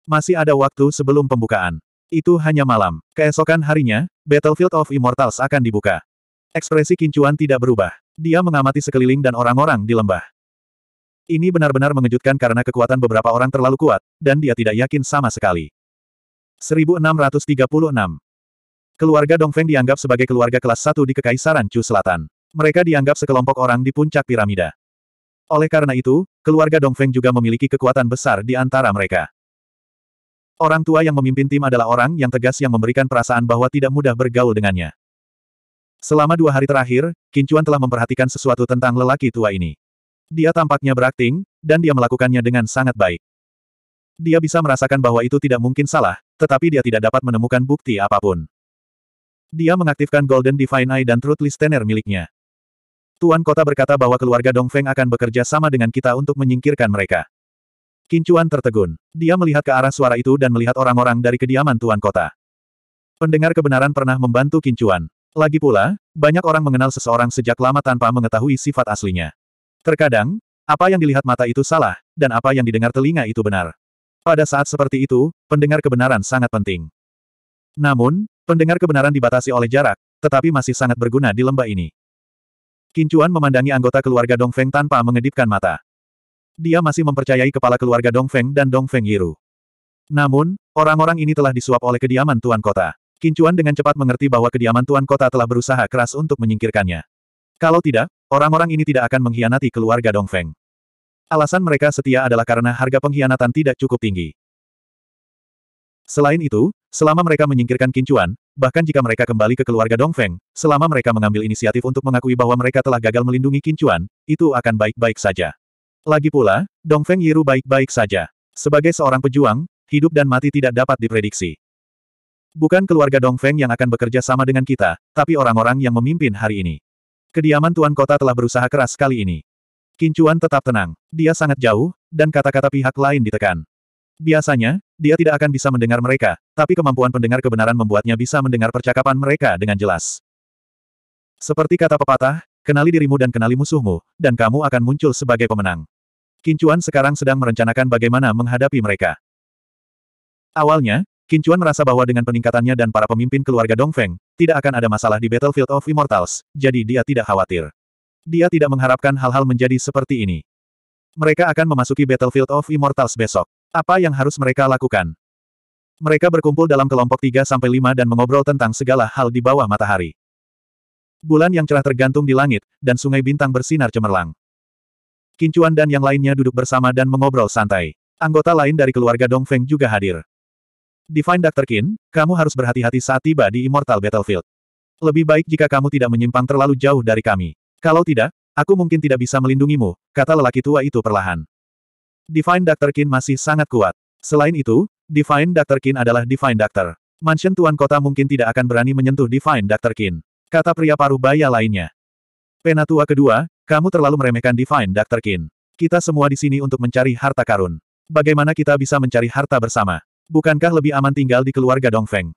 Masih ada waktu sebelum pembukaan. Itu hanya malam. Keesokan harinya, Battlefield of Immortals akan dibuka. Ekspresi Kincuan tidak berubah. Dia mengamati sekeliling dan orang-orang di lembah. Ini benar-benar mengejutkan karena kekuatan beberapa orang terlalu kuat, dan dia tidak yakin sama sekali. 1636 Keluarga Dongfeng dianggap sebagai keluarga kelas satu di Kekaisaran Chu Selatan. Mereka dianggap sekelompok orang di puncak piramida. Oleh karena itu, keluarga Dongfeng juga memiliki kekuatan besar di antara mereka. Orang tua yang memimpin tim adalah orang yang tegas yang memberikan perasaan bahwa tidak mudah bergaul dengannya. Selama dua hari terakhir, Kincuan telah memperhatikan sesuatu tentang lelaki tua ini. Dia tampaknya berakting, dan dia melakukannya dengan sangat baik. Dia bisa merasakan bahwa itu tidak mungkin salah, tetapi dia tidak dapat menemukan bukti apapun. Dia mengaktifkan Golden Divine Eye dan Truth Listener miliknya. Tuan kota berkata bahwa keluarga Dong Feng akan bekerja sama dengan kita untuk menyingkirkan mereka. Kincuan tertegun. Dia melihat ke arah suara itu dan melihat orang-orang dari kediaman tuan kota. Pendengar kebenaran pernah membantu Kincuan. Lagi pula, banyak orang mengenal seseorang sejak lama tanpa mengetahui sifat aslinya. Terkadang, apa yang dilihat mata itu salah, dan apa yang didengar telinga itu benar. Pada saat seperti itu, pendengar kebenaran sangat penting. Namun, pendengar kebenaran dibatasi oleh jarak, tetapi masih sangat berguna di lembah ini. Kincuan memandangi anggota keluarga Dong Feng tanpa mengedipkan mata. Dia masih mempercayai kepala keluarga Dong Feng dan Dong Feng Yiru. Namun, orang-orang ini telah disuap oleh kediaman Tuan Kota. Kincuan dengan cepat mengerti bahwa kediaman Tuan Kota telah berusaha keras untuk menyingkirkannya. Kalau tidak, orang-orang ini tidak akan mengkhianati keluarga Dong Feng. Alasan mereka setia adalah karena harga pengkhianatan tidak cukup tinggi. Selain itu, Selama mereka menyingkirkan Kincuan, bahkan jika mereka kembali ke keluarga Dongfeng, selama mereka mengambil inisiatif untuk mengakui bahwa mereka telah gagal melindungi Kincuan, itu akan baik-baik saja. Lagi pula, Dongfeng Yiru baik-baik saja. Sebagai seorang pejuang, hidup dan mati tidak dapat diprediksi. Bukan keluarga Dongfeng yang akan bekerja sama dengan kita, tapi orang-orang yang memimpin hari ini. Kediaman Tuan Kota telah berusaha keras kali ini. Kincuan tetap tenang. Dia sangat jauh, dan kata-kata pihak lain ditekan. Biasanya, dia tidak akan bisa mendengar mereka, tapi kemampuan pendengar kebenaran membuatnya bisa mendengar percakapan mereka dengan jelas. Seperti kata pepatah, kenali dirimu dan kenali musuhmu, dan kamu akan muncul sebagai pemenang. Kincuan sekarang sedang merencanakan bagaimana menghadapi mereka. Awalnya, Kincuan merasa bahwa dengan peningkatannya dan para pemimpin keluarga Dongfeng, tidak akan ada masalah di Battlefield of Immortals, jadi dia tidak khawatir. Dia tidak mengharapkan hal-hal menjadi seperti ini. Mereka akan memasuki Battlefield of Immortals besok. Apa yang harus mereka lakukan? Mereka berkumpul dalam kelompok 3-5 dan mengobrol tentang segala hal di bawah matahari. Bulan yang cerah tergantung di langit, dan sungai bintang bersinar cemerlang. Kincuan dan yang lainnya duduk bersama dan mengobrol santai. Anggota lain dari keluarga Dong Feng juga hadir. Divine Dr. Qin, kamu harus berhati-hati saat tiba di Immortal Battlefield. Lebih baik jika kamu tidak menyimpang terlalu jauh dari kami. Kalau tidak, aku mungkin tidak bisa melindungimu, kata lelaki tua itu perlahan. Divine Doctor Qin masih sangat kuat. Selain itu, Divine Doctor Qin adalah Divine Doctor. Mansion Tuan Kota mungkin tidak akan berani menyentuh Divine Doctor Qin. Kata pria paruh baya lainnya. Penatua kedua, kamu terlalu meremehkan Divine Doctor Qin. Kita semua di sini untuk mencari harta karun. Bagaimana kita bisa mencari harta bersama? Bukankah lebih aman tinggal di keluarga Dong Feng?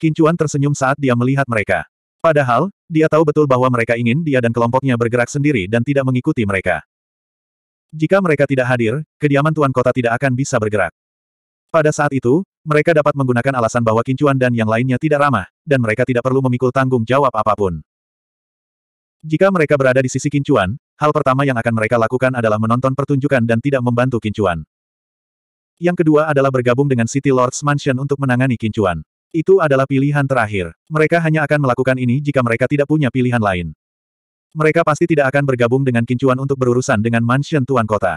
Kincuan tersenyum saat dia melihat mereka. Padahal, dia tahu betul bahwa mereka ingin dia dan kelompoknya bergerak sendiri dan tidak mengikuti mereka. Jika mereka tidak hadir, kediaman Tuan Kota tidak akan bisa bergerak. Pada saat itu, mereka dapat menggunakan alasan bahwa Kincuan dan yang lainnya tidak ramah, dan mereka tidak perlu memikul tanggung jawab apapun. Jika mereka berada di sisi Kincuan, hal pertama yang akan mereka lakukan adalah menonton pertunjukan dan tidak membantu Kincuan. Yang kedua adalah bergabung dengan City Lords Mansion untuk menangani Kincuan. Itu adalah pilihan terakhir. Mereka hanya akan melakukan ini jika mereka tidak punya pilihan lain. Mereka pasti tidak akan bergabung dengan Kincuan untuk berurusan dengan mansion tuan kota.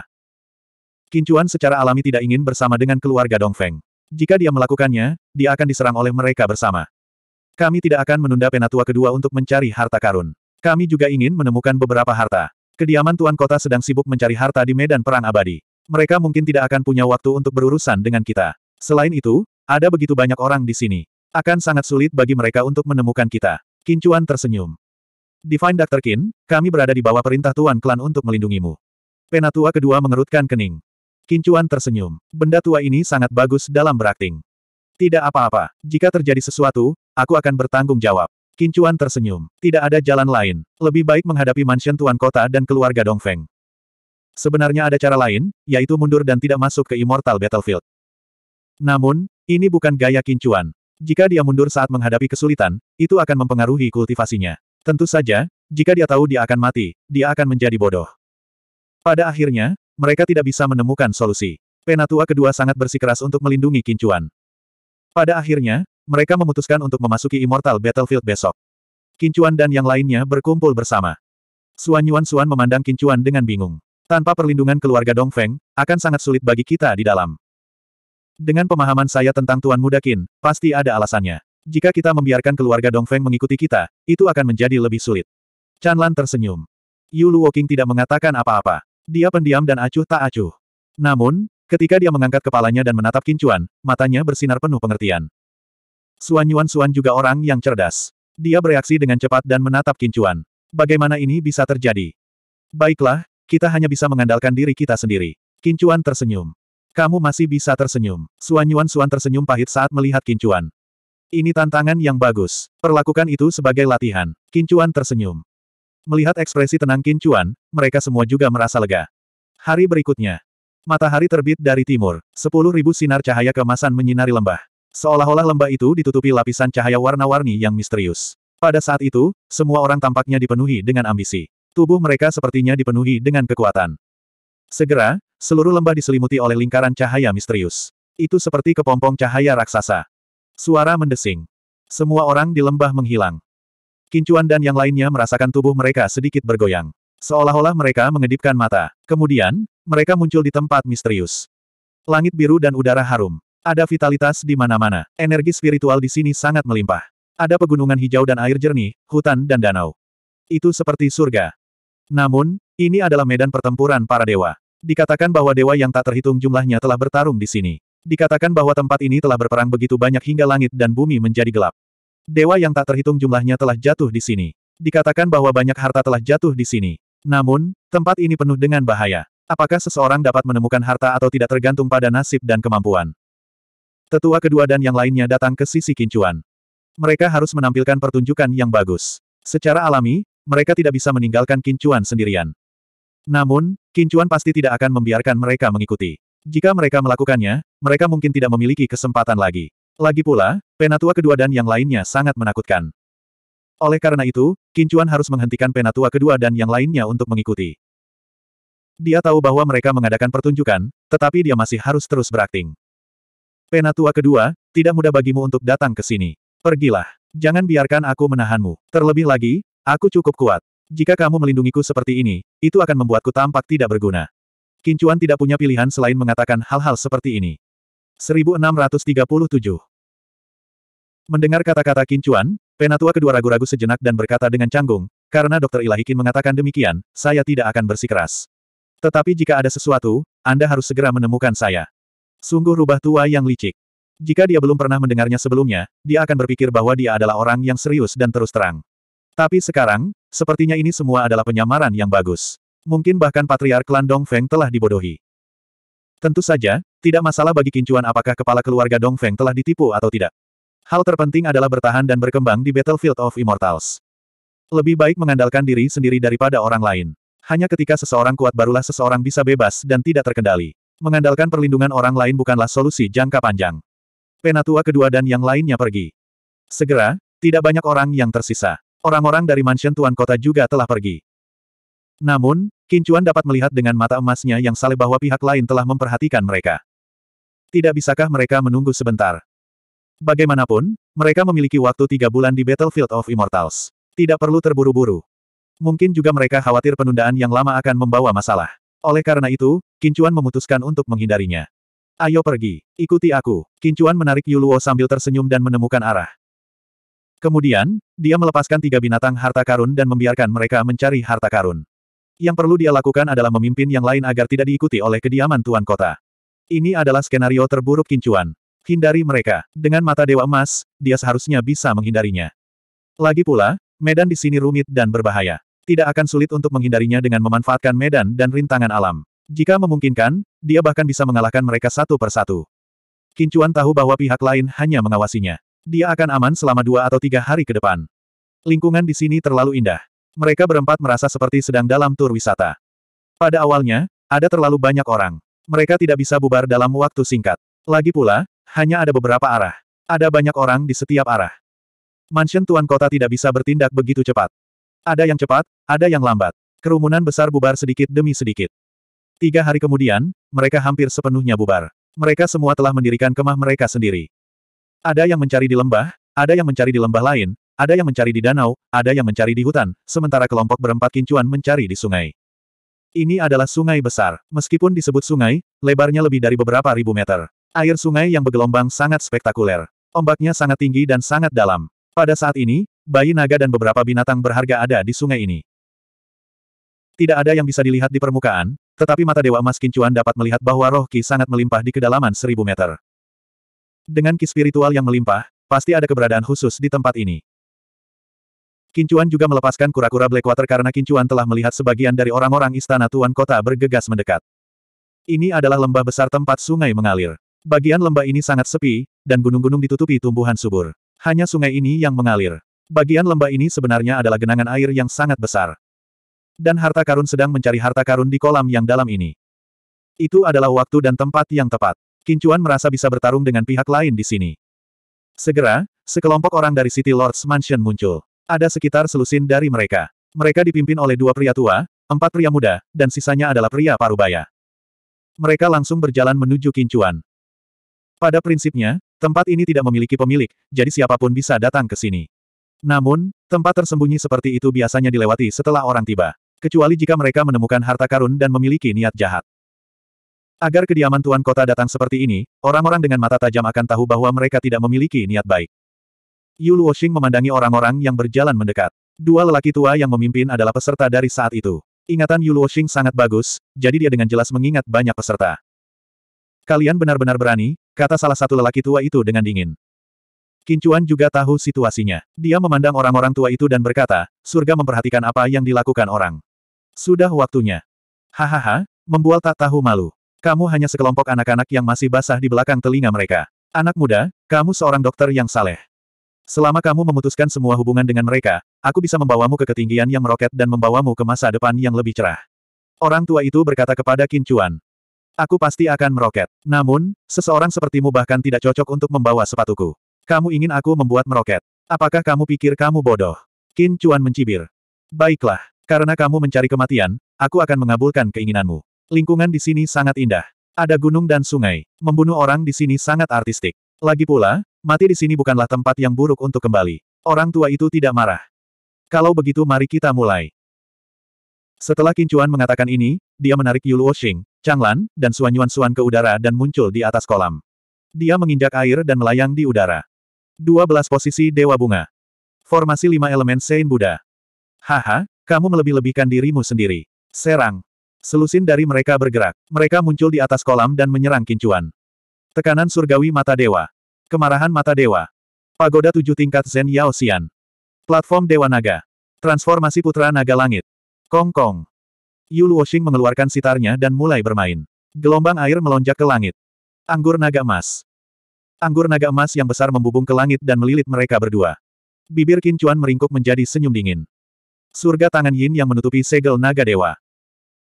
Kincuan secara alami tidak ingin bersama dengan keluarga Dongfeng. Jika dia melakukannya, dia akan diserang oleh mereka bersama. Kami tidak akan menunda penatua kedua untuk mencari harta karun. Kami juga ingin menemukan beberapa harta. Kediaman tuan kota sedang sibuk mencari harta di medan perang abadi. Mereka mungkin tidak akan punya waktu untuk berurusan dengan kita. Selain itu, ada begitu banyak orang di sini. Akan sangat sulit bagi mereka untuk menemukan kita. Kincuan tersenyum. Divine Dr. Qin, kami berada di bawah perintah Tuan Klan untuk melindungimu. Penatua kedua mengerutkan kening. Kincuan tersenyum. Benda tua ini sangat bagus dalam berakting. Tidak apa-apa. Jika terjadi sesuatu, aku akan bertanggung jawab. Kincuan tersenyum. Tidak ada jalan lain. Lebih baik menghadapi mansion Tuan Kota dan keluarga Dongfeng. Sebenarnya ada cara lain, yaitu mundur dan tidak masuk ke Immortal Battlefield. Namun, ini bukan gaya Kincuan. Jika dia mundur saat menghadapi kesulitan, itu akan mempengaruhi kultivasinya. Tentu saja, jika dia tahu dia akan mati, dia akan menjadi bodoh. Pada akhirnya, mereka tidak bisa menemukan solusi. Penatua kedua sangat bersikeras untuk melindungi Kincuan. Pada akhirnya, mereka memutuskan untuk memasuki Immortal Battlefield besok. Kincuan dan yang lainnya berkumpul bersama. Suan Yuan Suan memandang Kincuan dengan bingung. Tanpa perlindungan keluarga Dongfeng, akan sangat sulit bagi kita di dalam. Dengan pemahaman saya tentang Tuan Muda Qin, pasti ada alasannya. Jika kita membiarkan keluarga Dong Feng mengikuti kita, itu akan menjadi lebih sulit. Chan Lan tersenyum. Yu Luoking tidak mengatakan apa-apa. Dia pendiam dan acuh tak acuh. Namun, ketika dia mengangkat kepalanya dan menatap Kincuan, matanya bersinar penuh pengertian. Suan Yuan Suan juga orang yang cerdas. Dia bereaksi dengan cepat dan menatap Kincuan. Bagaimana ini bisa terjadi? Baiklah, kita hanya bisa mengandalkan diri kita sendiri. Kincuan tersenyum. Kamu masih bisa tersenyum. Suan Yuan Suan tersenyum pahit saat melihat Kincuan. Ini tantangan yang bagus. Perlakukan itu sebagai latihan. Kincuan tersenyum. Melihat ekspresi tenang Kincuan, mereka semua juga merasa lega. Hari berikutnya. Matahari terbit dari timur. Sepuluh ribu sinar cahaya kemasan menyinari lembah. Seolah-olah lembah itu ditutupi lapisan cahaya warna-warni yang misterius. Pada saat itu, semua orang tampaknya dipenuhi dengan ambisi. Tubuh mereka sepertinya dipenuhi dengan kekuatan. Segera, seluruh lembah diselimuti oleh lingkaran cahaya misterius. Itu seperti kepompong cahaya raksasa. Suara mendesing. Semua orang di lembah menghilang. Kincuan dan yang lainnya merasakan tubuh mereka sedikit bergoyang. Seolah-olah mereka mengedipkan mata. Kemudian, mereka muncul di tempat misterius. Langit biru dan udara harum. Ada vitalitas di mana-mana. Energi spiritual di sini sangat melimpah. Ada pegunungan hijau dan air jernih, hutan dan danau. Itu seperti surga. Namun, ini adalah medan pertempuran para dewa. Dikatakan bahwa dewa yang tak terhitung jumlahnya telah bertarung di sini. Dikatakan bahwa tempat ini telah berperang begitu banyak hingga langit dan bumi menjadi gelap. Dewa yang tak terhitung jumlahnya telah jatuh di sini. Dikatakan bahwa banyak harta telah jatuh di sini. Namun, tempat ini penuh dengan bahaya. Apakah seseorang dapat menemukan harta atau tidak tergantung pada nasib dan kemampuan? Tetua kedua dan yang lainnya datang ke sisi kincuan. Mereka harus menampilkan pertunjukan yang bagus. Secara alami, mereka tidak bisa meninggalkan kincuan sendirian. Namun, kincuan pasti tidak akan membiarkan mereka mengikuti. Jika mereka melakukannya, mereka mungkin tidak memiliki kesempatan lagi. Lagi pula, penatua kedua dan yang lainnya sangat menakutkan. Oleh karena itu, Kincuan harus menghentikan penatua kedua dan yang lainnya untuk mengikuti. Dia tahu bahwa mereka mengadakan pertunjukan, tetapi dia masih harus terus berakting. Penatua kedua, tidak mudah bagimu untuk datang ke sini. Pergilah. Jangan biarkan aku menahanmu. Terlebih lagi, aku cukup kuat. Jika kamu melindungiku seperti ini, itu akan membuatku tampak tidak berguna. Kincuan tidak punya pilihan selain mengatakan hal-hal seperti ini. 1637 Mendengar kata-kata Kincuan, Penatua kedua ragu-ragu sejenak dan berkata dengan canggung, karena Dokter Ilahikin mengatakan demikian, saya tidak akan bersikeras. Tetapi jika ada sesuatu, Anda harus segera menemukan saya. Sungguh rubah tua yang licik. Jika dia belum pernah mendengarnya sebelumnya, dia akan berpikir bahwa dia adalah orang yang serius dan terus terang. Tapi sekarang, sepertinya ini semua adalah penyamaran yang bagus. Mungkin bahkan Patriark Klan Dong Feng telah dibodohi. Tentu saja, tidak masalah bagi Kincuan apakah kepala keluarga Dong Feng telah ditipu atau tidak. Hal terpenting adalah bertahan dan berkembang di Battlefield of Immortals. Lebih baik mengandalkan diri sendiri daripada orang lain. Hanya ketika seseorang kuat barulah seseorang bisa bebas dan tidak terkendali. Mengandalkan perlindungan orang lain bukanlah solusi jangka panjang. Penatua kedua dan yang lainnya pergi. Segera, tidak banyak orang yang tersisa. Orang-orang dari mansion tuan kota juga telah pergi. Namun, Kincuan dapat melihat dengan mata emasnya yang saleh bahwa pihak lain telah memperhatikan mereka. Tidak bisakah mereka menunggu sebentar? Bagaimanapun, mereka memiliki waktu tiga bulan di Battlefield of Immortals. Tidak perlu terburu-buru. Mungkin juga mereka khawatir penundaan yang lama akan membawa masalah. Oleh karena itu, Kincuan memutuskan untuk menghindarinya. Ayo pergi, ikuti aku. Kincuan menarik Yuluo sambil tersenyum dan menemukan arah. Kemudian, dia melepaskan tiga binatang harta karun dan membiarkan mereka mencari harta karun. Yang perlu dia lakukan adalah memimpin yang lain agar tidak diikuti oleh kediaman tuan kota. Ini adalah skenario terburuk kincuan. Hindari mereka. Dengan mata Dewa Emas, dia seharusnya bisa menghindarinya. Lagi pula, medan di sini rumit dan berbahaya. Tidak akan sulit untuk menghindarinya dengan memanfaatkan medan dan rintangan alam. Jika memungkinkan, dia bahkan bisa mengalahkan mereka satu persatu. Kincuan tahu bahwa pihak lain hanya mengawasinya. Dia akan aman selama dua atau tiga hari ke depan. Lingkungan di sini terlalu indah. Mereka berempat merasa seperti sedang dalam tur wisata. Pada awalnya, ada terlalu banyak orang. Mereka tidak bisa bubar dalam waktu singkat. Lagi pula, hanya ada beberapa arah. Ada banyak orang di setiap arah. Mansion Tuan Kota tidak bisa bertindak begitu cepat. Ada yang cepat, ada yang lambat. Kerumunan besar bubar sedikit demi sedikit. Tiga hari kemudian, mereka hampir sepenuhnya bubar. Mereka semua telah mendirikan kemah mereka sendiri. Ada yang mencari di lembah, ada yang mencari di lembah lain, ada yang mencari di danau, ada yang mencari di hutan, sementara kelompok berempat kincuan mencari di sungai. Ini adalah sungai besar. Meskipun disebut sungai, lebarnya lebih dari beberapa ribu meter. Air sungai yang bergelombang sangat spektakuler. Ombaknya sangat tinggi dan sangat dalam. Pada saat ini, bayi naga dan beberapa binatang berharga ada di sungai ini. Tidak ada yang bisa dilihat di permukaan, tetapi mata Dewa Emas Kincuan dapat melihat bahwa roh Ki sangat melimpah di kedalaman seribu meter. Dengan Ki spiritual yang melimpah, pasti ada keberadaan khusus di tempat ini. Kincuan juga melepaskan kura-kura Blackwater karena Kincuan telah melihat sebagian dari orang-orang istana Tuan Kota bergegas mendekat. Ini adalah lembah besar tempat sungai mengalir. Bagian lembah ini sangat sepi, dan gunung-gunung ditutupi tumbuhan subur. Hanya sungai ini yang mengalir. Bagian lembah ini sebenarnya adalah genangan air yang sangat besar. Dan harta karun sedang mencari harta karun di kolam yang dalam ini. Itu adalah waktu dan tempat yang tepat. Kincuan merasa bisa bertarung dengan pihak lain di sini. Segera, sekelompok orang dari City Lord's Mansion muncul. Ada sekitar selusin dari mereka. Mereka dipimpin oleh dua pria tua, empat pria muda, dan sisanya adalah pria parubaya. Mereka langsung berjalan menuju Kincuan. Pada prinsipnya, tempat ini tidak memiliki pemilik, jadi siapapun bisa datang ke sini. Namun, tempat tersembunyi seperti itu biasanya dilewati setelah orang tiba, kecuali jika mereka menemukan harta karun dan memiliki niat jahat. Agar kediaman tuan kota datang seperti ini, orang-orang dengan mata tajam akan tahu bahwa mereka tidak memiliki niat baik. Yu Luoxing memandangi orang-orang yang berjalan mendekat. Dua lelaki tua yang memimpin adalah peserta dari saat itu. Ingatan Yu Luoxing sangat bagus, jadi dia dengan jelas mengingat banyak peserta. Kalian benar-benar berani, kata salah satu lelaki tua itu dengan dingin. Kincuan juga tahu situasinya. Dia memandang orang-orang tua itu dan berkata, surga memperhatikan apa yang dilakukan orang. Sudah waktunya. Hahaha, membual tak tahu malu. Kamu hanya sekelompok anak-anak yang masih basah di belakang telinga mereka. Anak muda, kamu seorang dokter yang saleh. Selama kamu memutuskan semua hubungan dengan mereka, aku bisa membawamu ke ketinggian yang meroket dan membawamu ke masa depan yang lebih cerah. Orang tua itu berkata kepada Qin Chuan. Aku pasti akan meroket. Namun, seseorang sepertimu bahkan tidak cocok untuk membawa sepatuku. Kamu ingin aku membuat meroket. Apakah kamu pikir kamu bodoh? Qin Chuan mencibir. Baiklah, karena kamu mencari kematian, aku akan mengabulkan keinginanmu. Lingkungan di sini sangat indah. Ada gunung dan sungai. Membunuh orang di sini sangat artistik. Lagi pula, Mati di sini bukanlah tempat yang buruk untuk kembali. Orang tua itu tidak marah. Kalau begitu mari kita mulai. Setelah Kincuan mengatakan ini, dia menarik Yulu Oshing, Changlan, dan Suanyuan Suan ke udara dan muncul di atas kolam. Dia menginjak air dan melayang di udara. 12 posisi Dewa Bunga. Formasi 5 elemen Sein Buddha. Haha, kamu melebih-lebihkan dirimu sendiri. Serang. Selusin dari mereka bergerak. Mereka muncul di atas kolam dan menyerang Kincuan. Tekanan surgawi mata dewa. Kemarahan Mata Dewa. Pagoda tujuh tingkat Zen Yao Xian. Platform Dewa Naga. Transformasi Putra Naga Langit. Kong Kong. Yu Luoxing mengeluarkan sitarnya dan mulai bermain. Gelombang air melonjak ke langit. Anggur naga emas. Anggur naga emas yang besar membubung ke langit dan melilit mereka berdua. Bibir Kincuan meringkuk menjadi senyum dingin. Surga tangan Yin yang menutupi segel naga dewa.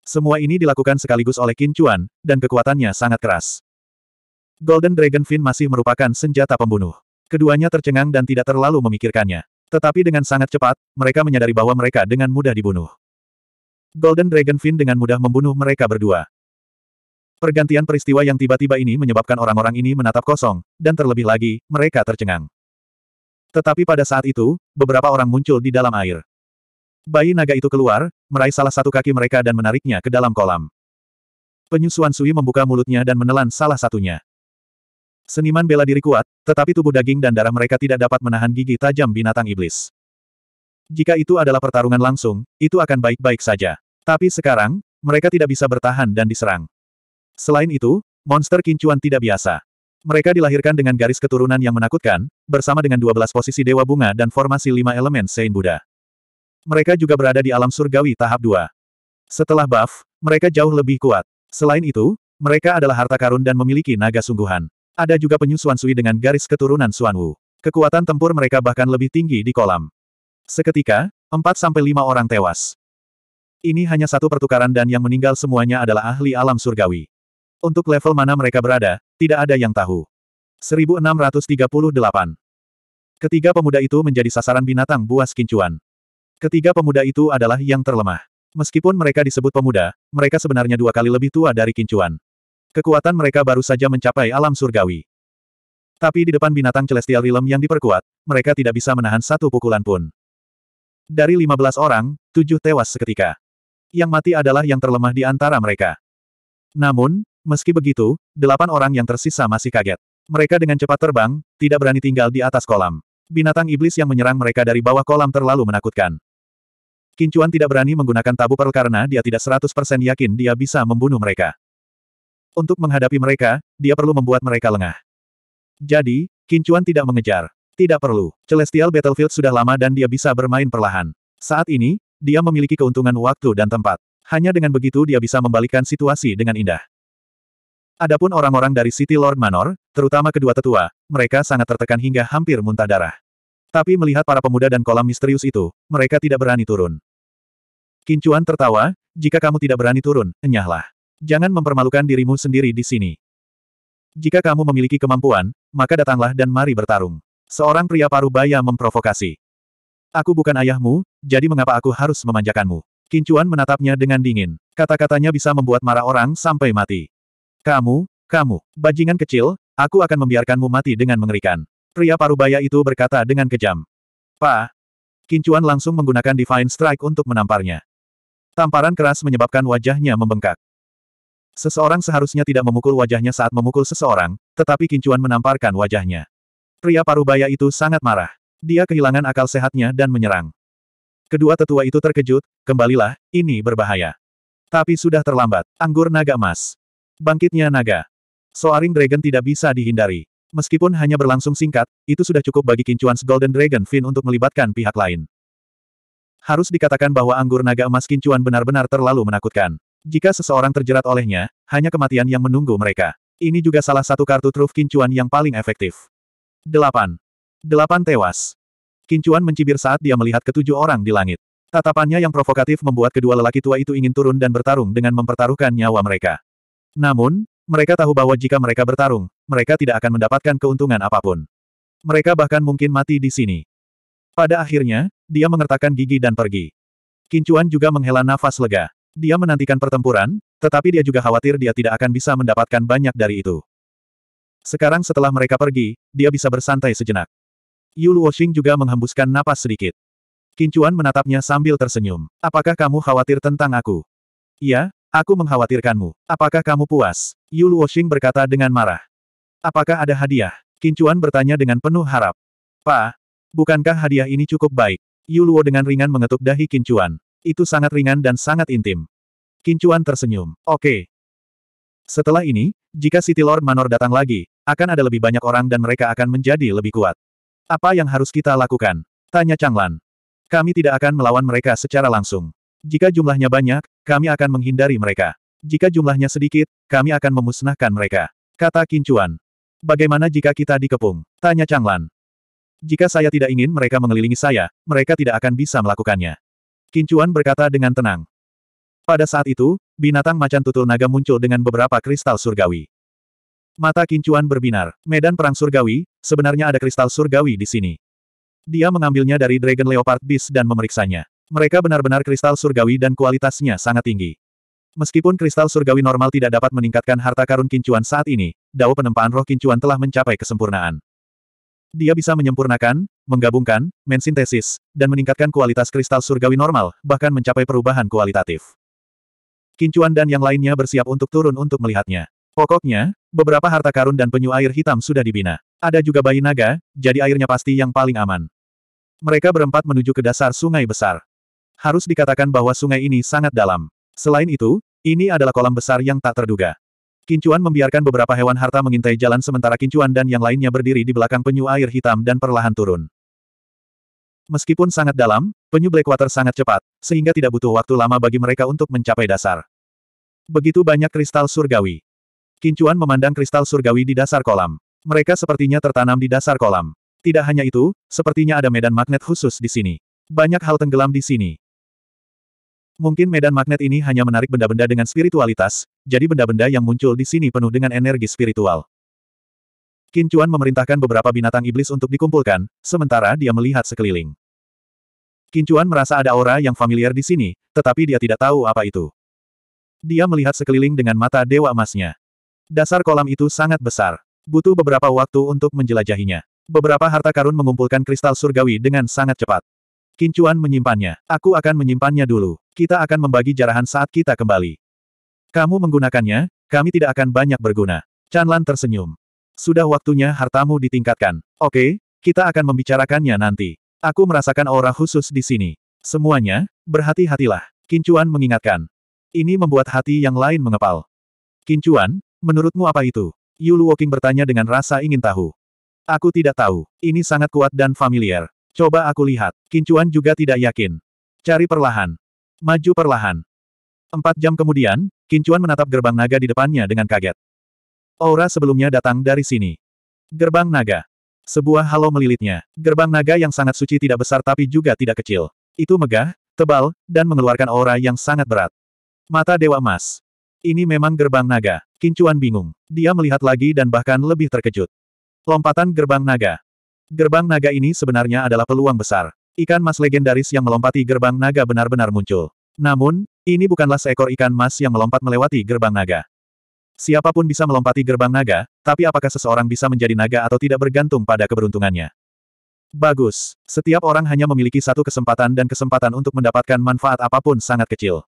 Semua ini dilakukan sekaligus oleh Kincuan, dan kekuatannya sangat keras. Golden Dragon Fin masih merupakan senjata pembunuh. Keduanya tercengang dan tidak terlalu memikirkannya. Tetapi dengan sangat cepat, mereka menyadari bahwa mereka dengan mudah dibunuh. Golden Dragon Fin dengan mudah membunuh mereka berdua. Pergantian peristiwa yang tiba-tiba ini menyebabkan orang-orang ini menatap kosong, dan terlebih lagi, mereka tercengang. Tetapi pada saat itu, beberapa orang muncul di dalam air. Bayi naga itu keluar, meraih salah satu kaki mereka dan menariknya ke dalam kolam. Penyusuan Sui membuka mulutnya dan menelan salah satunya. Seniman bela diri kuat, tetapi tubuh daging dan darah mereka tidak dapat menahan gigi tajam binatang iblis. Jika itu adalah pertarungan langsung, itu akan baik-baik saja. Tapi sekarang, mereka tidak bisa bertahan dan diserang. Selain itu, monster kincuan tidak biasa. Mereka dilahirkan dengan garis keturunan yang menakutkan, bersama dengan 12 posisi Dewa Bunga dan formasi lima elemen Sein Buddha. Mereka juga berada di alam surgawi tahap 2. Setelah buff, mereka jauh lebih kuat. Selain itu, mereka adalah harta karun dan memiliki naga sungguhan. Ada juga penyusuan Sui dengan garis keturunan suanwu. Wu. Kekuatan tempur mereka bahkan lebih tinggi di kolam. Seketika, 4-5 orang tewas. Ini hanya satu pertukaran dan yang meninggal semuanya adalah ahli alam surgawi. Untuk level mana mereka berada, tidak ada yang tahu. 1638 Ketiga pemuda itu menjadi sasaran binatang buas kincuan. Ketiga pemuda itu adalah yang terlemah. Meskipun mereka disebut pemuda, mereka sebenarnya dua kali lebih tua dari kincuan. Kekuatan mereka baru saja mencapai alam surgawi. Tapi di depan binatang Celestial Realm yang diperkuat, mereka tidak bisa menahan satu pukulan pun. Dari 15 orang, tujuh tewas seketika. Yang mati adalah yang terlemah di antara mereka. Namun, meski begitu, delapan orang yang tersisa masih kaget. Mereka dengan cepat terbang, tidak berani tinggal di atas kolam. Binatang iblis yang menyerang mereka dari bawah kolam terlalu menakutkan. Kincuan tidak berani menggunakan tabu perl karena dia tidak 100% yakin dia bisa membunuh mereka. Untuk menghadapi mereka, dia perlu membuat mereka lengah. Jadi, Kincuan tidak mengejar. Tidak perlu. Celestial Battlefield sudah lama dan dia bisa bermain perlahan. Saat ini, dia memiliki keuntungan waktu dan tempat. Hanya dengan begitu dia bisa membalikkan situasi dengan indah. Adapun orang-orang dari City Lord Manor, terutama kedua tetua, mereka sangat tertekan hingga hampir muntah darah. Tapi melihat para pemuda dan kolam misterius itu, mereka tidak berani turun. Kincuan tertawa, jika kamu tidak berani turun, enyahlah. Jangan mempermalukan dirimu sendiri di sini. Jika kamu memiliki kemampuan, maka datanglah dan mari bertarung. Seorang pria paruh baya memprovokasi. Aku bukan ayahmu, jadi mengapa aku harus memanjakanmu? Kincuan menatapnya dengan dingin. Kata-katanya bisa membuat marah orang sampai mati. Kamu, kamu, bajingan kecil, aku akan membiarkanmu mati dengan mengerikan. Pria paruh baya itu berkata dengan kejam. Pa. Kincuan langsung menggunakan Divine Strike untuk menamparnya. Tamparan keras menyebabkan wajahnya membengkak. Seseorang seharusnya tidak memukul wajahnya saat memukul seseorang, tetapi Kincuan menamparkan wajahnya. Pria parubaya itu sangat marah. Dia kehilangan akal sehatnya dan menyerang. Kedua tetua itu terkejut, kembalilah, ini berbahaya. Tapi sudah terlambat, anggur naga emas. Bangkitnya naga. Soaring Dragon tidak bisa dihindari. Meskipun hanya berlangsung singkat, itu sudah cukup bagi Kincuan's Golden Dragon Fin untuk melibatkan pihak lain. Harus dikatakan bahwa anggur naga emas Kincuan benar-benar terlalu menakutkan. Jika seseorang terjerat olehnya, hanya kematian yang menunggu mereka. Ini juga salah satu kartu truf kincuan yang paling efektif. 8. 8 tewas. Kincuan mencibir saat dia melihat ketujuh orang di langit. Tatapannya yang provokatif membuat kedua lelaki tua itu ingin turun dan bertarung dengan mempertaruhkan nyawa mereka. Namun, mereka tahu bahwa jika mereka bertarung, mereka tidak akan mendapatkan keuntungan apapun. Mereka bahkan mungkin mati di sini. Pada akhirnya, dia mengertakkan gigi dan pergi. Kincuan juga menghela nafas lega. Dia menantikan pertempuran, tetapi dia juga khawatir dia tidak akan bisa mendapatkan banyak dari itu. Sekarang setelah mereka pergi, dia bisa bersantai sejenak. Yu Luoxing juga menghembuskan napas sedikit. Kincuan menatapnya sambil tersenyum. Apakah kamu khawatir tentang aku? Ya, aku mengkhawatirkanmu. Apakah kamu puas? Yu Luoxing berkata dengan marah. Apakah ada hadiah? Kincuan bertanya dengan penuh harap. Pa, bukankah hadiah ini cukup baik? Yu Luo dengan ringan mengetuk dahi Kincuan. Itu sangat ringan dan sangat intim. Kincuan tersenyum. Oke. Setelah ini, jika City Lord Manor datang lagi, akan ada lebih banyak orang dan mereka akan menjadi lebih kuat. Apa yang harus kita lakukan? Tanya Changlan. Kami tidak akan melawan mereka secara langsung. Jika jumlahnya banyak, kami akan menghindari mereka. Jika jumlahnya sedikit, kami akan memusnahkan mereka. Kata Kincuan. Bagaimana jika kita dikepung? Tanya Changlan. Jika saya tidak ingin mereka mengelilingi saya, mereka tidak akan bisa melakukannya. Kincuan berkata dengan tenang. Pada saat itu, binatang macan tutul naga muncul dengan beberapa kristal surgawi. Mata Kincuan berbinar. Medan perang surgawi, sebenarnya ada kristal surgawi di sini. Dia mengambilnya dari Dragon Leopard Beast dan memeriksanya. Mereka benar-benar kristal surgawi dan kualitasnya sangat tinggi. Meskipun kristal surgawi normal tidak dapat meningkatkan harta karun Kincuan saat ini, dao penempaan roh Kincuan telah mencapai kesempurnaan. Dia bisa menyempurnakan, menggabungkan, mensintesis, dan meningkatkan kualitas kristal surgawi normal, bahkan mencapai perubahan kualitatif. Kincuan dan yang lainnya bersiap untuk turun untuk melihatnya. Pokoknya, beberapa harta karun dan penyu air hitam sudah dibina. Ada juga bayi naga, jadi airnya pasti yang paling aman. Mereka berempat menuju ke dasar sungai besar. Harus dikatakan bahwa sungai ini sangat dalam. Selain itu, ini adalah kolam besar yang tak terduga. Kincuan membiarkan beberapa hewan harta mengintai jalan sementara Kincuan dan yang lainnya berdiri di belakang penyu air hitam dan perlahan turun. Meskipun sangat dalam, penyu Blackwater sangat cepat, sehingga tidak butuh waktu lama bagi mereka untuk mencapai dasar. Begitu banyak kristal surgawi. Kincuan memandang kristal surgawi di dasar kolam. Mereka sepertinya tertanam di dasar kolam. Tidak hanya itu, sepertinya ada medan magnet khusus di sini. Banyak hal tenggelam di sini. Mungkin medan magnet ini hanya menarik benda-benda dengan spiritualitas, jadi benda-benda yang muncul di sini penuh dengan energi spiritual. Kincuan memerintahkan beberapa binatang iblis untuk dikumpulkan, sementara dia melihat sekeliling. Kincuan merasa ada aura yang familiar di sini, tetapi dia tidak tahu apa itu. Dia melihat sekeliling dengan mata dewa emasnya. Dasar kolam itu sangat besar. Butuh beberapa waktu untuk menjelajahinya. Beberapa harta karun mengumpulkan kristal surgawi dengan sangat cepat. Kincuan menyimpannya. Aku akan menyimpannya dulu. Kita akan membagi jarahan saat kita kembali. Kamu menggunakannya, kami tidak akan banyak berguna. Chanlan tersenyum. Sudah waktunya hartamu ditingkatkan. Oke, kita akan membicarakannya nanti. Aku merasakan aura khusus di sini. Semuanya, berhati-hatilah. Kincuan mengingatkan. Ini membuat hati yang lain mengepal. Kincuan, menurutmu apa itu? Yu Luoking bertanya dengan rasa ingin tahu. Aku tidak tahu. Ini sangat kuat dan familiar. Coba aku lihat. Kincuan juga tidak yakin. Cari perlahan. Maju perlahan. Empat jam kemudian, Kincuan menatap gerbang naga di depannya dengan kaget. Aura sebelumnya datang dari sini. Gerbang naga. Sebuah halo melilitnya. Gerbang naga yang sangat suci tidak besar tapi juga tidak kecil. Itu megah, tebal, dan mengeluarkan aura yang sangat berat. Mata Dewa Emas. Ini memang gerbang naga. Kincuan bingung. Dia melihat lagi dan bahkan lebih terkejut. Lompatan gerbang naga. Gerbang naga ini sebenarnya adalah peluang besar. Ikan mas legendaris yang melompati gerbang naga benar-benar muncul. Namun, ini bukanlah seekor ikan mas yang melompat melewati gerbang naga. Siapapun bisa melompati gerbang naga, tapi apakah seseorang bisa menjadi naga atau tidak bergantung pada keberuntungannya. Bagus. Setiap orang hanya memiliki satu kesempatan dan kesempatan untuk mendapatkan manfaat apapun sangat kecil.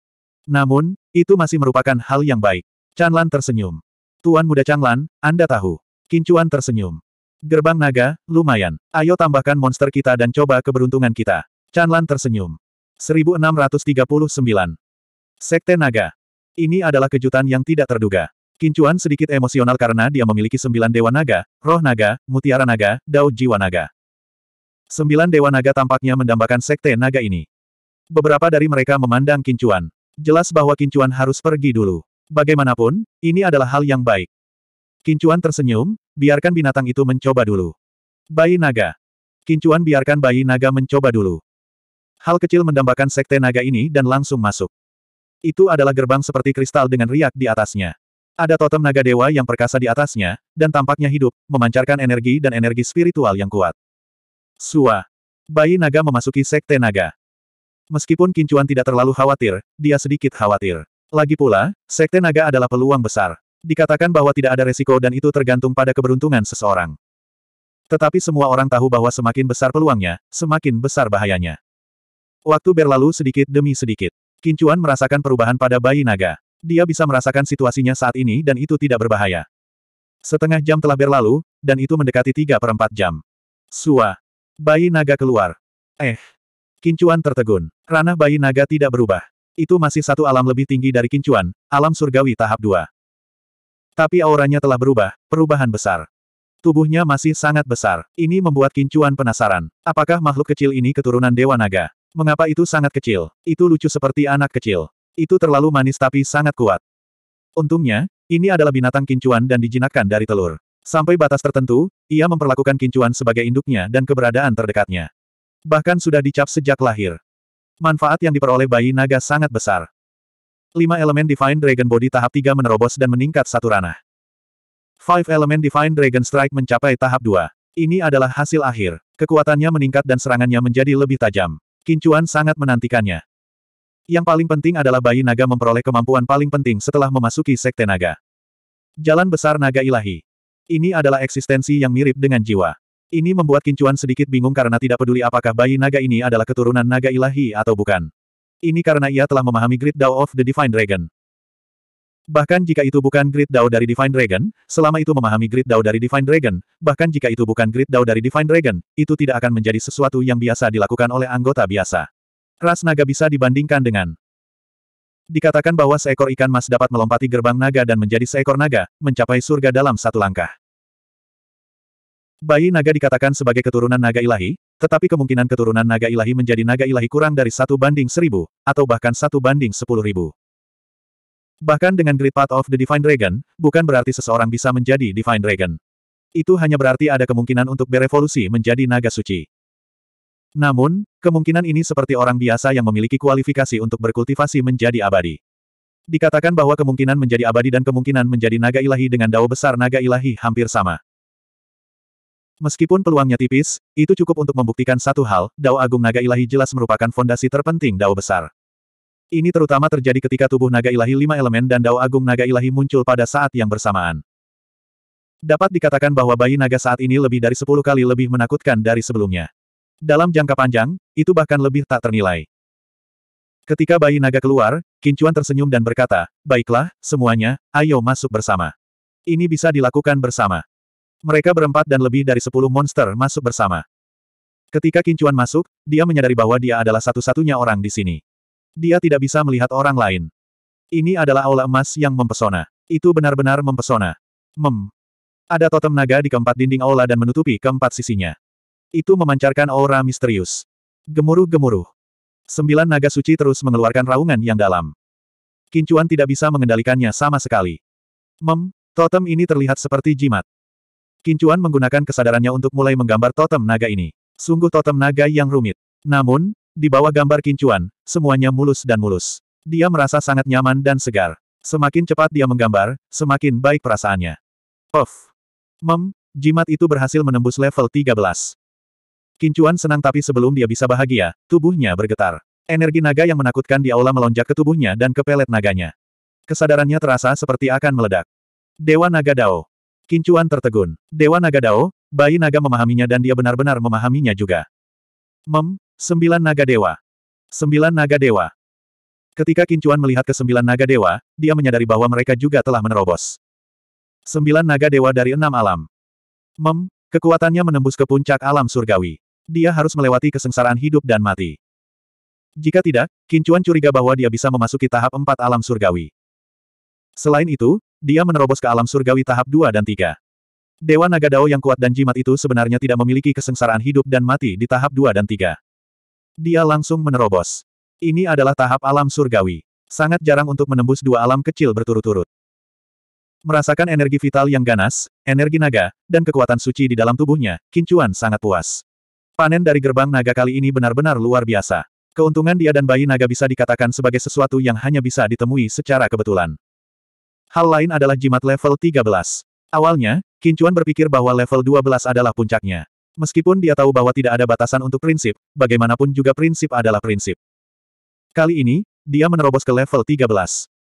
Namun, itu masih merupakan hal yang baik. Chanlan tersenyum. Tuan muda Chanlan, Anda tahu. Kincuan tersenyum. Gerbang naga, lumayan. Ayo tambahkan monster kita dan coba keberuntungan kita. Chanlan tersenyum. 1639. Sekte Naga. Ini adalah kejutan yang tidak terduga. Kincuan sedikit emosional karena dia memiliki sembilan dewa naga, roh naga, mutiara naga, dao jiwa naga. Sembilan dewa naga tampaknya mendambakan sekte naga ini. Beberapa dari mereka memandang Kincuan. Jelas bahwa Kincuan harus pergi dulu. Bagaimanapun, ini adalah hal yang baik. Kincuan tersenyum, biarkan binatang itu mencoba dulu. Bayi naga. Kincuan biarkan bayi naga mencoba dulu. Hal kecil mendambakan sekte naga ini dan langsung masuk. Itu adalah gerbang seperti kristal dengan riak di atasnya. Ada totem naga dewa yang perkasa di atasnya, dan tampaknya hidup, memancarkan energi dan energi spiritual yang kuat. Sua. Bayi naga memasuki sekte naga. Meskipun Kincuan tidak terlalu khawatir, dia sedikit khawatir. Lagi pula, sekte naga adalah peluang besar. Dikatakan bahwa tidak ada resiko dan itu tergantung pada keberuntungan seseorang. Tetapi semua orang tahu bahwa semakin besar peluangnya, semakin besar bahayanya. Waktu berlalu sedikit demi sedikit. Kincuan merasakan perubahan pada bayi naga. Dia bisa merasakan situasinya saat ini dan itu tidak berbahaya. Setengah jam telah berlalu, dan itu mendekati tiga per empat jam. Sua. Bayi naga keluar. Eh. Kincuan tertegun. Ranah bayi naga tidak berubah. Itu masih satu alam lebih tinggi dari kincuan, alam surgawi tahap dua. Tapi auranya telah berubah, perubahan besar. Tubuhnya masih sangat besar. Ini membuat kincuan penasaran. Apakah makhluk kecil ini keturunan Dewa Naga? Mengapa itu sangat kecil? Itu lucu seperti anak kecil. Itu terlalu manis tapi sangat kuat. Untungnya, ini adalah binatang kincuan dan dijinakkan dari telur. Sampai batas tertentu, ia memperlakukan kincuan sebagai induknya dan keberadaan terdekatnya. Bahkan sudah dicap sejak lahir. Manfaat yang diperoleh bayi naga sangat besar. Lima elemen Divine Dragon Body tahap 3 menerobos dan meningkat satu ranah. Five elemen Divine Dragon Strike mencapai tahap 2. Ini adalah hasil akhir. Kekuatannya meningkat dan serangannya menjadi lebih tajam. Kincuan sangat menantikannya. Yang paling penting adalah bayi naga memperoleh kemampuan paling penting setelah memasuki sekte naga. Jalan besar naga ilahi. Ini adalah eksistensi yang mirip dengan jiwa. Ini membuat Kincuan sedikit bingung karena tidak peduli apakah bayi naga ini adalah keturunan naga ilahi atau bukan. Ini karena ia telah memahami Great Dao of the Divine Dragon. Bahkan jika itu bukan Great Dao dari Divine Dragon, selama itu memahami Great Dao dari Divine Dragon, bahkan jika itu bukan Great Dao dari Divine Dragon, itu tidak akan menjadi sesuatu yang biasa dilakukan oleh anggota biasa. Ras naga bisa dibandingkan dengan Dikatakan bahwa seekor ikan mas dapat melompati gerbang naga dan menjadi seekor naga, mencapai surga dalam satu langkah. Bayi naga dikatakan sebagai keturunan naga ilahi, tetapi kemungkinan keturunan naga ilahi menjadi naga ilahi kurang dari satu banding seribu, atau bahkan satu banding sepuluh ribu. Bahkan dengan Great Path of the Divine Dragon, bukan berarti seseorang bisa menjadi Divine Dragon. Itu hanya berarti ada kemungkinan untuk berevolusi menjadi naga suci. Namun, kemungkinan ini seperti orang biasa yang memiliki kualifikasi untuk berkultivasi menjadi abadi. Dikatakan bahwa kemungkinan menjadi abadi dan kemungkinan menjadi naga ilahi dengan dao besar naga ilahi hampir sama. Meskipun peluangnya tipis, itu cukup untuk membuktikan satu hal, Dao Agung Naga Ilahi jelas merupakan fondasi terpenting Dao Besar. Ini terutama terjadi ketika tubuh Naga Ilahi lima elemen dan Dao Agung Naga Ilahi muncul pada saat yang bersamaan. Dapat dikatakan bahwa bayi naga saat ini lebih dari sepuluh kali lebih menakutkan dari sebelumnya. Dalam jangka panjang, itu bahkan lebih tak ternilai. Ketika bayi naga keluar, Kincuan tersenyum dan berkata, Baiklah, semuanya, ayo masuk bersama. Ini bisa dilakukan bersama. Mereka berempat dan lebih dari sepuluh monster masuk bersama. Ketika Kincuan masuk, dia menyadari bahwa dia adalah satu-satunya orang di sini. Dia tidak bisa melihat orang lain. Ini adalah aula emas yang mempesona. Itu benar-benar mempesona. Mem. Ada totem naga di keempat dinding aula dan menutupi keempat sisinya. Itu memancarkan aura misterius. Gemuruh-gemuruh. Sembilan naga suci terus mengeluarkan raungan yang dalam. Kincuan tidak bisa mengendalikannya sama sekali. Mem, totem ini terlihat seperti jimat. Kincuan menggunakan kesadarannya untuk mulai menggambar totem naga ini. Sungguh totem naga yang rumit. Namun, di bawah gambar kincuan, semuanya mulus dan mulus. Dia merasa sangat nyaman dan segar. Semakin cepat dia menggambar, semakin baik perasaannya. Puff. Mem, jimat itu berhasil menembus level 13. Kincuan senang tapi sebelum dia bisa bahagia, tubuhnya bergetar. Energi naga yang menakutkan di aula melonjak ke tubuhnya dan ke pelet naganya. Kesadarannya terasa seperti akan meledak. Dewa Naga Dao. Kincuan tertegun. Dewa Naga Dao, bayi naga memahaminya dan dia benar-benar memahaminya juga. Mem, sembilan naga dewa. Sembilan naga dewa. Ketika Kincuan melihat ke sembilan naga dewa, dia menyadari bahwa mereka juga telah menerobos. Sembilan naga dewa dari enam alam. Mem, kekuatannya menembus ke puncak alam surgawi. Dia harus melewati kesengsaraan hidup dan mati. Jika tidak, Kincuan curiga bahwa dia bisa memasuki tahap empat alam surgawi. Selain itu, dia menerobos ke alam surgawi tahap 2 dan 3. Dewa Naga Dao yang kuat dan jimat itu sebenarnya tidak memiliki kesengsaraan hidup dan mati di tahap 2 dan 3. Dia langsung menerobos. Ini adalah tahap alam surgawi. Sangat jarang untuk menembus dua alam kecil berturut-turut. Merasakan energi vital yang ganas, energi naga, dan kekuatan suci di dalam tubuhnya, Kincuan sangat puas. Panen dari gerbang naga kali ini benar-benar luar biasa. Keuntungan dia dan bayi naga bisa dikatakan sebagai sesuatu yang hanya bisa ditemui secara kebetulan. Hal lain adalah jimat level 13. Awalnya, Kincuan berpikir bahwa level 12 adalah puncaknya. Meskipun dia tahu bahwa tidak ada batasan untuk prinsip, bagaimanapun juga prinsip adalah prinsip. Kali ini, dia menerobos ke level 13.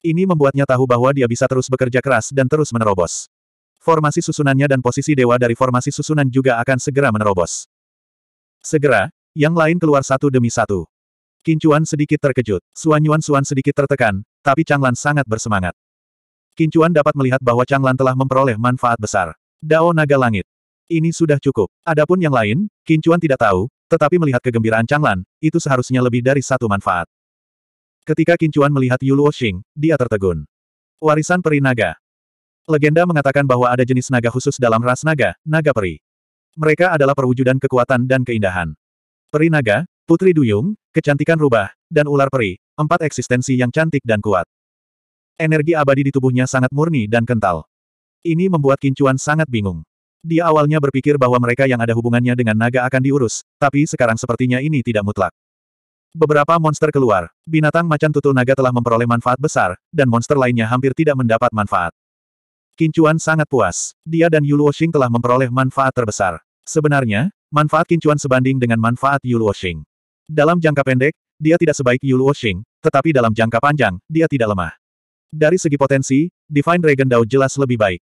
Ini membuatnya tahu bahwa dia bisa terus bekerja keras dan terus menerobos. Formasi susunannya dan posisi dewa dari formasi susunan juga akan segera menerobos. Segera, yang lain keluar satu demi satu. Kincuan sedikit terkejut, Suan Yuan Suan sedikit tertekan, tapi Changlan sangat bersemangat. Kincuan dapat melihat bahwa Changlan telah memperoleh manfaat besar. Dao Naga Langit. Ini sudah cukup. Adapun yang lain, Kincuan tidak tahu, tetapi melihat kegembiraan Changlan, itu seharusnya lebih dari satu manfaat. Ketika Kincuan melihat Yuluo Xing, dia tertegun. Warisan peri naga. Legenda mengatakan bahwa ada jenis naga khusus dalam ras naga, naga peri. Mereka adalah perwujudan kekuatan dan keindahan. Peri naga, putri duyung, kecantikan rubah, dan ular peri, empat eksistensi yang cantik dan kuat. Energi abadi di tubuhnya sangat murni dan kental. Ini membuat Kincuan sangat bingung. Dia awalnya berpikir bahwa mereka yang ada hubungannya dengan naga akan diurus, tapi sekarang sepertinya ini tidak mutlak. Beberapa monster keluar, binatang macan tutul naga telah memperoleh manfaat besar, dan monster lainnya hampir tidak mendapat manfaat. Kincuan sangat puas. Dia dan Yuluo Xing telah memperoleh manfaat terbesar. Sebenarnya, manfaat kincuan sebanding dengan manfaat Yulu Washing. Dalam jangka pendek, dia tidak sebaik Yulu Washing, tetapi dalam jangka panjang, dia tidak lemah. Dari segi potensi, Divine Dragon Dao jelas lebih baik.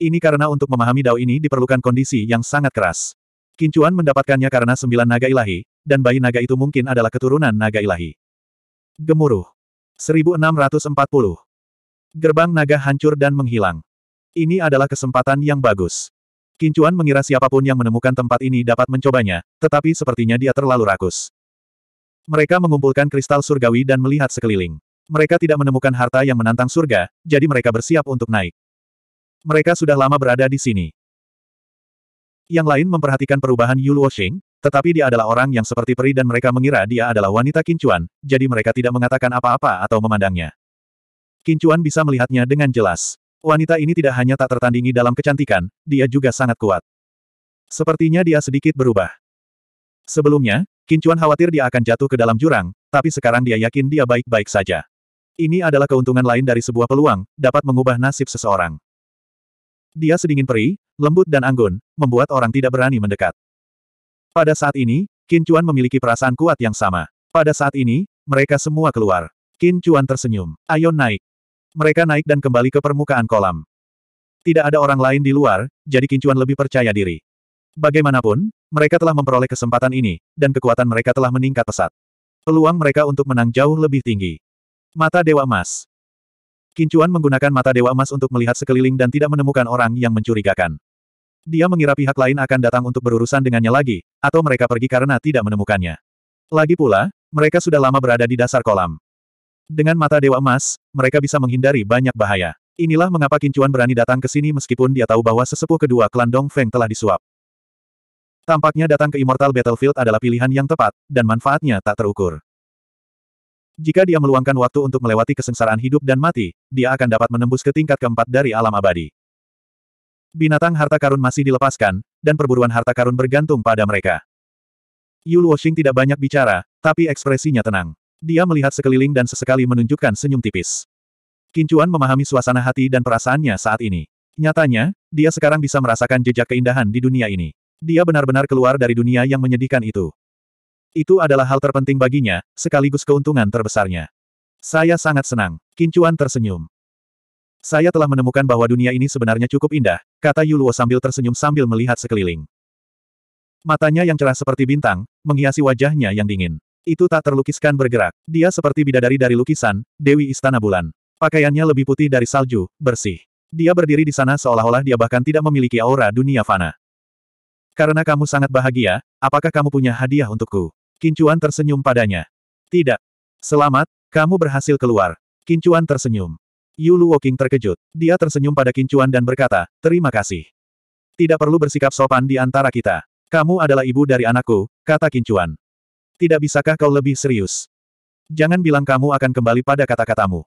Ini karena untuk memahami Dao ini diperlukan kondisi yang sangat keras. Kincuan mendapatkannya karena sembilan naga ilahi, dan bayi naga itu mungkin adalah keturunan naga ilahi. Gemuruh. 1640. Gerbang naga hancur dan menghilang. Ini adalah kesempatan yang bagus. Kincuan mengira siapapun yang menemukan tempat ini dapat mencobanya, tetapi sepertinya dia terlalu rakus. Mereka mengumpulkan kristal surgawi dan melihat sekeliling. Mereka tidak menemukan harta yang menantang surga, jadi mereka bersiap untuk naik. Mereka sudah lama berada di sini. Yang lain memperhatikan perubahan Yu Luoxing, tetapi dia adalah orang yang seperti peri dan mereka mengira dia adalah wanita kincuan, jadi mereka tidak mengatakan apa-apa atau memandangnya. Kincuan bisa melihatnya dengan jelas. Wanita ini tidak hanya tak tertandingi dalam kecantikan, dia juga sangat kuat. Sepertinya dia sedikit berubah. Sebelumnya, Kincuan khawatir dia akan jatuh ke dalam jurang, tapi sekarang dia yakin dia baik-baik saja. Ini adalah keuntungan lain dari sebuah peluang, dapat mengubah nasib seseorang. Dia sedingin peri, lembut dan anggun, membuat orang tidak berani mendekat. Pada saat ini, Kincuan memiliki perasaan kuat yang sama. Pada saat ini, mereka semua keluar. Kincuan tersenyum. Ayo naik. Mereka naik dan kembali ke permukaan kolam. Tidak ada orang lain di luar, jadi Kincuan lebih percaya diri. Bagaimanapun, mereka telah memperoleh kesempatan ini, dan kekuatan mereka telah meningkat pesat. Peluang mereka untuk menang jauh lebih tinggi. Mata Dewa Emas Kincuan menggunakan mata Dewa Emas untuk melihat sekeliling dan tidak menemukan orang yang mencurigakan. Dia mengira pihak lain akan datang untuk berurusan dengannya lagi, atau mereka pergi karena tidak menemukannya. Lagi pula, mereka sudah lama berada di dasar kolam. Dengan mata Dewa Emas, mereka bisa menghindari banyak bahaya. Inilah mengapa Kincuan berani datang ke sini meskipun dia tahu bahwa sesepuh kedua klan Dong Feng telah disuap. Tampaknya datang ke Immortal Battlefield adalah pilihan yang tepat, dan manfaatnya tak terukur. Jika dia meluangkan waktu untuk melewati kesengsaraan hidup dan mati, dia akan dapat menembus ke tingkat keempat dari alam abadi. Binatang harta karun masih dilepaskan, dan perburuan harta karun bergantung pada mereka. Yul Luoxing tidak banyak bicara, tapi ekspresinya tenang. Dia melihat sekeliling dan sesekali menunjukkan senyum tipis. Kincuan memahami suasana hati dan perasaannya saat ini. Nyatanya, dia sekarang bisa merasakan jejak keindahan di dunia ini. Dia benar-benar keluar dari dunia yang menyedihkan itu. Itu adalah hal terpenting baginya, sekaligus keuntungan terbesarnya. Saya sangat senang. Kincuan tersenyum. Saya telah menemukan bahwa dunia ini sebenarnya cukup indah, kata Yuluo sambil tersenyum sambil melihat sekeliling. Matanya yang cerah seperti bintang, menghiasi wajahnya yang dingin. Itu tak terlukiskan bergerak. Dia seperti bidadari dari lukisan, Dewi Istana Bulan. Pakaiannya lebih putih dari salju, bersih. Dia berdiri di sana seolah-olah dia bahkan tidak memiliki aura dunia fana. Karena kamu sangat bahagia, apakah kamu punya hadiah untukku? Kincuan tersenyum padanya. Tidak. Selamat, kamu berhasil keluar. Kincuan tersenyum. Yulu Woking terkejut. Dia tersenyum pada Kincuan dan berkata, terima kasih. Tidak perlu bersikap sopan di antara kita. Kamu adalah ibu dari anakku, kata Kincuan. Tidak bisakah kau lebih serius? Jangan bilang kamu akan kembali pada kata-katamu.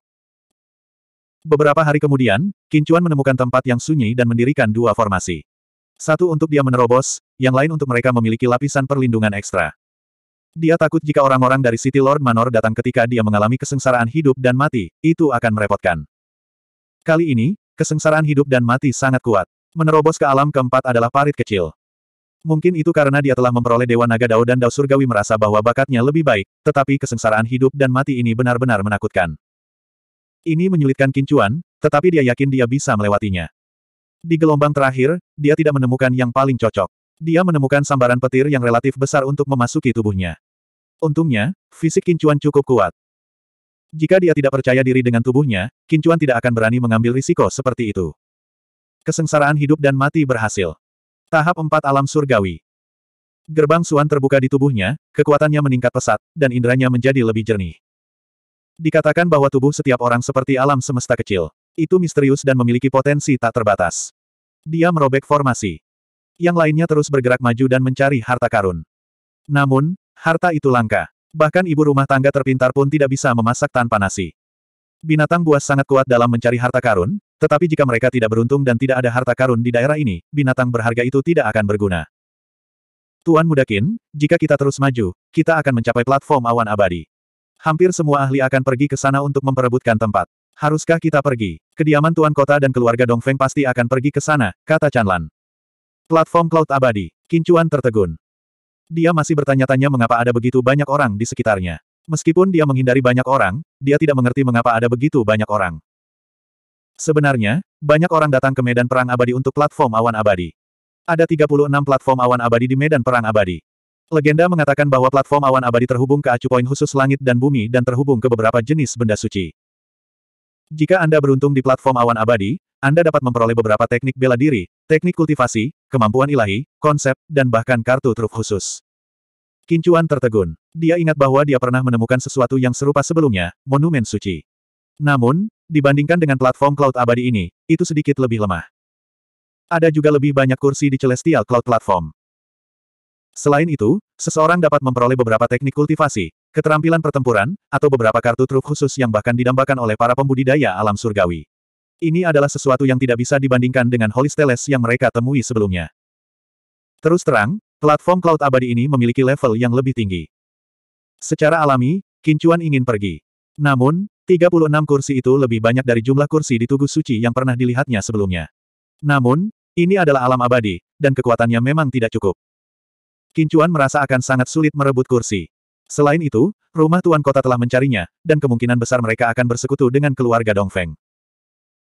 Beberapa hari kemudian, Kincuan menemukan tempat yang sunyi dan mendirikan dua formasi. Satu untuk dia menerobos, yang lain untuk mereka memiliki lapisan perlindungan ekstra. Dia takut jika orang-orang dari City Lord Manor datang ketika dia mengalami kesengsaraan hidup dan mati, itu akan merepotkan. Kali ini, kesengsaraan hidup dan mati sangat kuat. Menerobos ke alam keempat adalah parit kecil. Mungkin itu karena dia telah memperoleh Dewa Naga Dao dan Dao Surgawi merasa bahwa bakatnya lebih baik, tetapi kesengsaraan hidup dan mati ini benar-benar menakutkan. Ini menyulitkan Kincuan, tetapi dia yakin dia bisa melewatinya. Di gelombang terakhir, dia tidak menemukan yang paling cocok. Dia menemukan sambaran petir yang relatif besar untuk memasuki tubuhnya. Untungnya, fisik Kincuan cukup kuat. Jika dia tidak percaya diri dengan tubuhnya, Kincuan tidak akan berani mengambil risiko seperti itu. Kesengsaraan hidup dan mati berhasil. Tahap 4 Alam Surgawi Gerbang Suan terbuka di tubuhnya, kekuatannya meningkat pesat, dan inderanya menjadi lebih jernih. Dikatakan bahwa tubuh setiap orang seperti alam semesta kecil. Itu misterius dan memiliki potensi tak terbatas. Dia merobek formasi. Yang lainnya terus bergerak maju dan mencari harta karun. Namun, harta itu langka. Bahkan ibu rumah tangga terpintar pun tidak bisa memasak tanpa nasi. Binatang buas sangat kuat dalam mencari harta karun, tetapi jika mereka tidak beruntung dan tidak ada harta karun di daerah ini, binatang berharga itu tidak akan berguna. Tuan Mudakin, jika kita terus maju, kita akan mencapai platform awan abadi. Hampir semua ahli akan pergi ke sana untuk memperebutkan tempat. Haruskah kita pergi? Kediaman Tuan Kota dan keluarga Dongfeng pasti akan pergi ke sana, kata Chanlan. Platform Cloud Abadi, Kincuan tertegun. Dia masih bertanya-tanya mengapa ada begitu banyak orang di sekitarnya. Meskipun dia menghindari banyak orang, dia tidak mengerti mengapa ada begitu banyak orang. Sebenarnya, banyak orang datang ke medan perang abadi untuk platform awan abadi. Ada 36 platform awan abadi di medan perang abadi. Legenda mengatakan bahwa platform awan abadi terhubung ke acu poin khusus langit dan bumi dan terhubung ke beberapa jenis benda suci. Jika Anda beruntung di platform awan abadi, Anda dapat memperoleh beberapa teknik bela diri, teknik kultivasi, kemampuan ilahi, konsep, dan bahkan kartu truf khusus. Kincuan tertegun. Dia ingat bahwa dia pernah menemukan sesuatu yang serupa sebelumnya, monumen suci. Namun, dibandingkan dengan platform Cloud Abadi ini, itu sedikit lebih lemah. Ada juga lebih banyak kursi di Celestial Cloud Platform. Selain itu, seseorang dapat memperoleh beberapa teknik kultivasi, keterampilan pertempuran, atau beberapa kartu truk khusus yang bahkan didambakan oleh para pembudidaya alam surgawi. Ini adalah sesuatu yang tidak bisa dibandingkan dengan Holisteles yang mereka temui sebelumnya. Terus terang, Platform Cloud Abadi ini memiliki level yang lebih tinggi. Secara alami, Kincuan ingin pergi. Namun, 36 kursi itu lebih banyak dari jumlah kursi di Tugu Suci yang pernah dilihatnya sebelumnya. Namun, ini adalah alam abadi, dan kekuatannya memang tidak cukup. Kincuan merasa akan sangat sulit merebut kursi. Selain itu, rumah tuan kota telah mencarinya, dan kemungkinan besar mereka akan bersekutu dengan keluarga Dongfeng.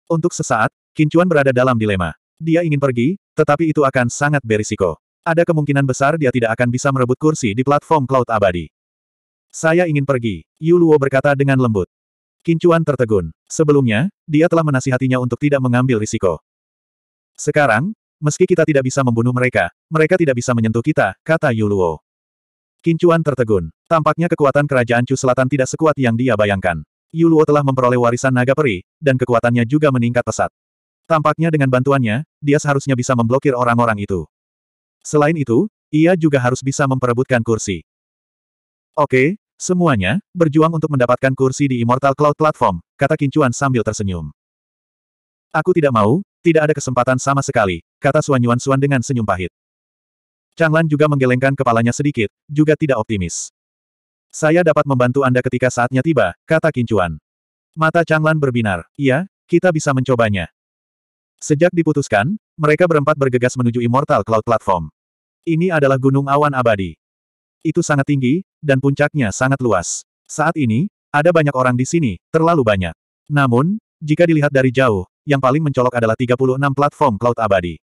Untuk sesaat, Kincuan berada dalam dilema. Dia ingin pergi, tetapi itu akan sangat berisiko. Ada kemungkinan besar dia tidak akan bisa merebut kursi di platform Cloud Abadi. Saya ingin pergi, Yu Luo berkata dengan lembut. Kincuan tertegun. Sebelumnya, dia telah menasihatinya untuk tidak mengambil risiko. Sekarang, meski kita tidak bisa membunuh mereka, mereka tidak bisa menyentuh kita, kata Yu Luo. Kincuan tertegun. Tampaknya kekuatan kerajaan Chu Selatan tidak sekuat yang dia bayangkan. Yu Luo telah memperoleh warisan naga peri, dan kekuatannya juga meningkat pesat. Tampaknya dengan bantuannya, dia seharusnya bisa memblokir orang-orang itu. Selain itu, ia juga harus bisa memperebutkan kursi. Oke, semuanya, berjuang untuk mendapatkan kursi di Immortal Cloud Platform, kata Kincuan sambil tersenyum. Aku tidak mau, tidak ada kesempatan sama sekali, kata Suan Yuan Suan dengan senyum pahit. Changlan juga menggelengkan kepalanya sedikit, juga tidak optimis. Saya dapat membantu Anda ketika saatnya tiba, kata Kincuan. Mata Changlan berbinar. Iya, kita bisa mencobanya. Sejak diputuskan, mereka berempat bergegas menuju Immortal Cloud Platform. Ini adalah gunung awan abadi. Itu sangat tinggi, dan puncaknya sangat luas. Saat ini, ada banyak orang di sini, terlalu banyak. Namun, jika dilihat dari jauh, yang paling mencolok adalah 36 platform Cloud Abadi.